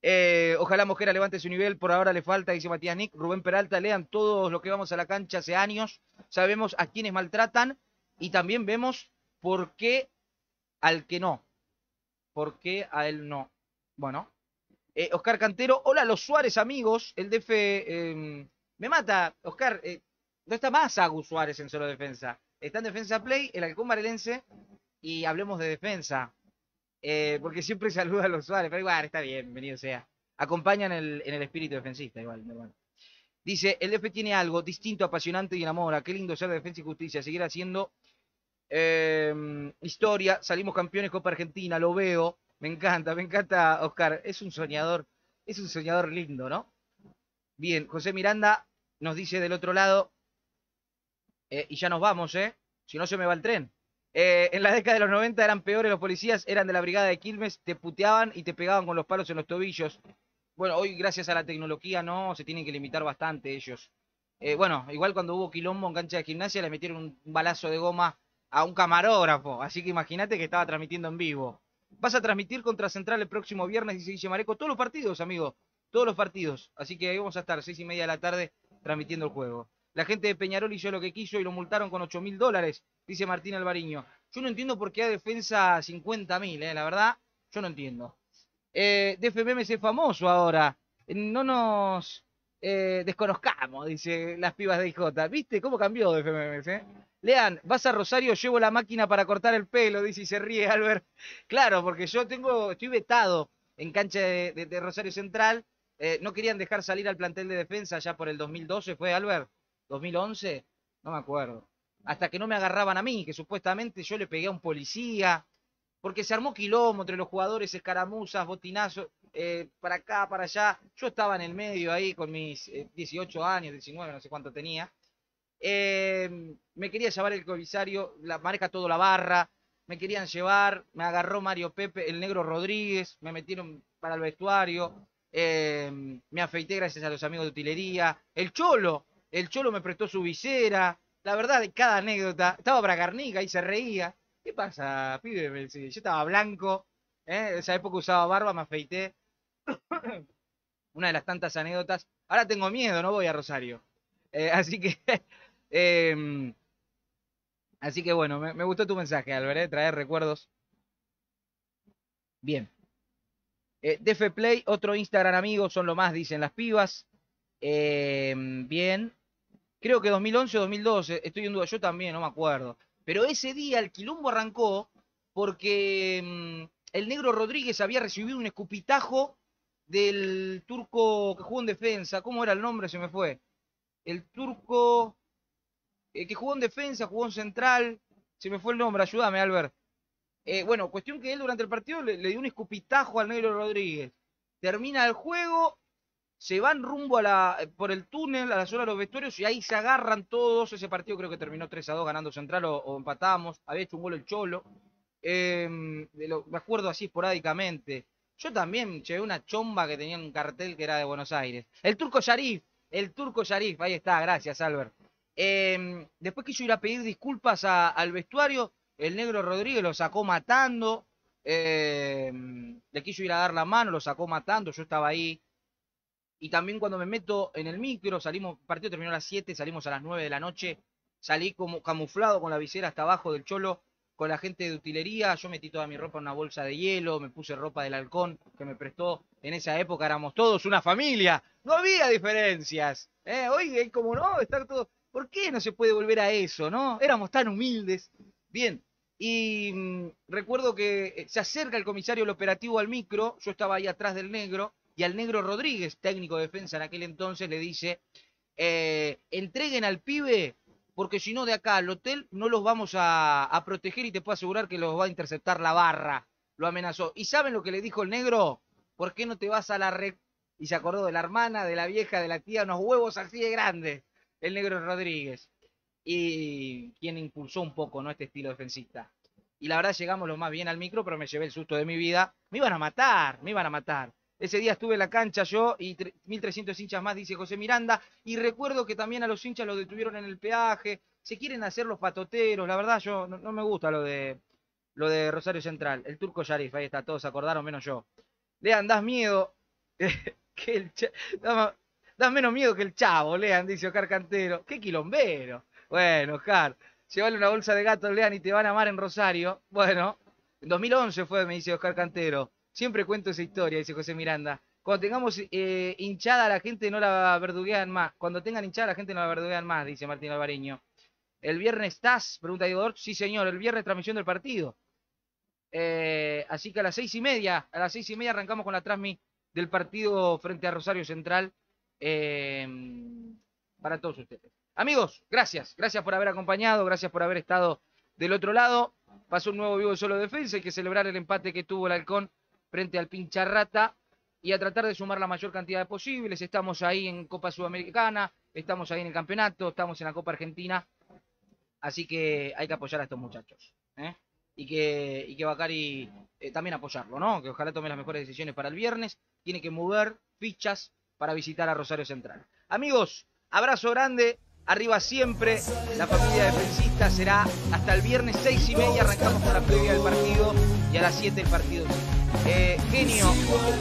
Eh, ojalá Mujera levante su nivel, por ahora le falta, dice Matías Nick. Rubén Peralta, lean todos los que vamos a la cancha hace años, sabemos a quienes maltratan y también vemos por qué al que no. ¿Por qué a él no? Bueno. Eh, Oscar Cantero, hola los Suárez amigos, el DF... Em, me mata, Oscar, eh, no está más Agus Suárez en solo defensa. Está en defensa play, el que marelense y hablemos de defensa. Eh, porque siempre saluda a los Suárez, pero igual está bien, bienvenido sea. Acompañan en el espíritu defensista, igual, Dice, el DF tiene algo distinto, apasionante y enamora. Qué lindo ser de defensa y justicia, seguir haciendo em, historia. Salimos campeones Copa Argentina, lo veo. Me encanta, me encanta, Oscar. Es un soñador, es un soñador lindo, ¿no? Bien, José Miranda nos dice del otro lado, eh, y ya nos vamos, ¿eh? Si no se me va el tren. Eh, en la década de los 90 eran peores, los policías eran de la brigada de Quilmes, te puteaban y te pegaban con los palos en los tobillos. Bueno, hoy gracias a la tecnología no, se tienen que limitar bastante ellos. Eh, bueno, igual cuando hubo quilombo en cancha de gimnasia le metieron un balazo de goma a un camarógrafo, así que imagínate que estaba transmitiendo en vivo. Vas a transmitir contra Central el próximo viernes, y dice Mareco, todos los partidos, amigo, todos los partidos. Así que ahí vamos a estar, seis y media de la tarde, transmitiendo el juego. La gente de Peñarol hizo lo que quiso y lo multaron con ocho mil dólares, dice Martín Alvariño. Yo no entiendo por qué a defensa 50 mil, eh, la verdad, yo no entiendo. Eh, DFMM es famoso ahora. No nos eh, desconozcamos, dice las pibas de IJ. ¿Viste cómo cambió DFMM? Eh? Lean, vas a Rosario, llevo la máquina para cortar el pelo, dice y se ríe Albert. Claro, porque yo tengo, estoy vetado en cancha de, Rosario Central. Eh, no querían dejar salir al plantel de defensa ya por el 2012, ¿fue Albert? 2011, no me acuerdo. Hasta que no me agarraban a mí, que supuestamente yo le pegué a un policía, porque se armó quilombo entre los jugadores, escaramuzas, botinazos, eh, para acá, para allá. Yo estaba en el medio ahí con mis 18 eh, años, 19, no sé cuánto tenía. Eh, me quería llevar el comisario, la marca todo la barra, me querían llevar, me agarró Mario Pepe, el negro Rodríguez, me metieron para el vestuario, me afeité gracias a los amigos de utilería, el Cholo, el Cholo me prestó su visera, la verdad, cada anécdota, estaba Bragarnica y se reía. ¿Qué pasa, pibe? Yo estaba blanco, ¿eh? esa época usaba barba, me afeité. Una de las tantas anécdotas. Ahora tengo miedo, no voy a Rosario. Eh, así que... Em, así que bueno, me, gustó tu mensaje, Albert, ¿eh? traer recuerdos. Bien. Eh, defe Play, otro Instagram amigo, son lo más, dicen las pibas. Em, bien, creo que 2011 o 2012, estoy en duda, yo también, no me acuerdo. Pero ese día el quilombo arrancó porque mm, el negro Rodríguez había recibido un escupitajo del turco que jugó en defensa. ¿Cómo era el nombre? Se me fue. El turco eh, que jugó en defensa, jugó en central. Se me fue el nombre, ayúdame, Albert. Eh, bueno, cuestión que él durante el partido le dio un escupitajo al negro Rodríguez. Termina el juego, se van rumbo a la, eh, por el túnel a la zona de los vestuarios y ahí se agarran todos. Ese partido creo que terminó 3 a 2 ganando Central o, empatamos. Había hecho un gol el Cholo. Em, me acuerdo así esporádicamente. Yo también llevé una chomba que tenía un cartel que era de Buenos Aires. El turco Sharif, el turco Sharif, ahí está, gracias Albert. Em, después quiso ir a pedir disculpas al vestuario, el negro Rodríguez lo sacó matando, em, le quiso ir a dar la mano, lo sacó matando, yo estaba ahí, y también cuando me meto en el micro, salimos, partido terminó a las 7, salimos a las 9 de la noche, salí como camuflado con la visera hasta abajo del cholo, con la gente de utilería, yo metí toda mi ropa en una bolsa de hielo, me puse ropa del halcón que me prestó, en esa época éramos todos una familia, no había diferencias, ¿eh? hoy como no, estar todo, ¿por qué no se puede volver a eso, no? Éramos tan humildes, bien, y mm, recuerdo que eh, se acerca el comisario del operativo al micro, yo estaba ahí atrás del negro, y al negro Rodríguez, técnico de defensa en aquel entonces, le dice, eh, entreguen al pibe porque si no de acá al hotel no los vamos a, a, proteger y te puedo asegurar que los va a interceptar la barra. Lo amenazó. ¿Y saben lo que le dijo el negro? ¿Por qué no te vas a la red? Y se acordó de la hermana, de la vieja, de la tía, unos huevos así de grandes, el negro Rodríguez. Y quien impulsó un poco ¿no? este estilo defensista. Y la verdad llegamos lo más bien al micro, pero me llevé el susto de mi vida. Me iban a matar, me iban a matar. Ese día estuve en la cancha yo y 1.300 hinchas más, dice José Miranda. Y recuerdo que también a los hinchas los detuvieron en el peaje. Se quieren hacer los patoteros. La verdad, yo no, me gusta lo de, lo de Rosario Central. El turco Yarif, ahí está, todos acordaron, menos yo. Lean, das miedo que das, menos miedo que el chavo, Lean, dice Oscar Cantero. ¡Qué quilombero! Bueno, Oscar, vale una bolsa de gato Lean, y te van a amar en Rosario. Bueno, en 2011 fue, me dice Oscar Cantero. Siempre cuento esa historia, dice José Miranda. Cuando tengamos eh, hinchada, la gente no la verduguean más. Cuando tengan hinchada, la gente no la verduguean más, dice Martín Alvareño. ¿El viernes estás? Pregunta Diego Sí, señor, el viernes transmisión del partido. Eh, así que a las seis y media, a las seis y media arrancamos con la transmi del partido frente a Rosario Central eh, para todos ustedes. Amigos, gracias. Gracias por haber acompañado, gracias por haber estado del otro lado. Pasó un nuevo vivo de solo defensa, hay que celebrar el empate que tuvo el halcón frente al Pincharrata y a tratar de sumar la mayor cantidad de posibles. Estamos ahí en Copa Sudamericana, estamos ahí en el campeonato, estamos en la Copa Argentina. Así que hay que apoyar a estos muchachos. ¿eh? Y, que, y que Bacari eh, también apoyarlo, ¿no? Que ojalá tome las mejores decisiones para el viernes. Tiene que mover fichas para visitar a Rosario Central. Amigos, abrazo grande. Arriba siempre, la familia defensista será hasta el viernes seis y media. Arrancamos para la previa del partido y a las siete el partido. Eh, genio,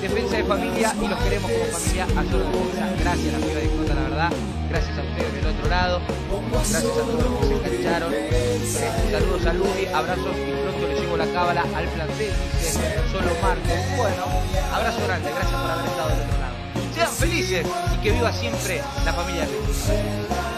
defensa de familia y los queremos como familia a todos los Gracias, amiga de la verdad. Gracias a ustedes del otro lado. Gracias a todos los que se engancharon. Eh, saludos a Ludi, abrazos y pronto le llevo la cábala al plantel. Dice solo Marco. Bueno, abrazo grande, gracias por haber estado del otro lado. Sean felices y que viva siempre la familia de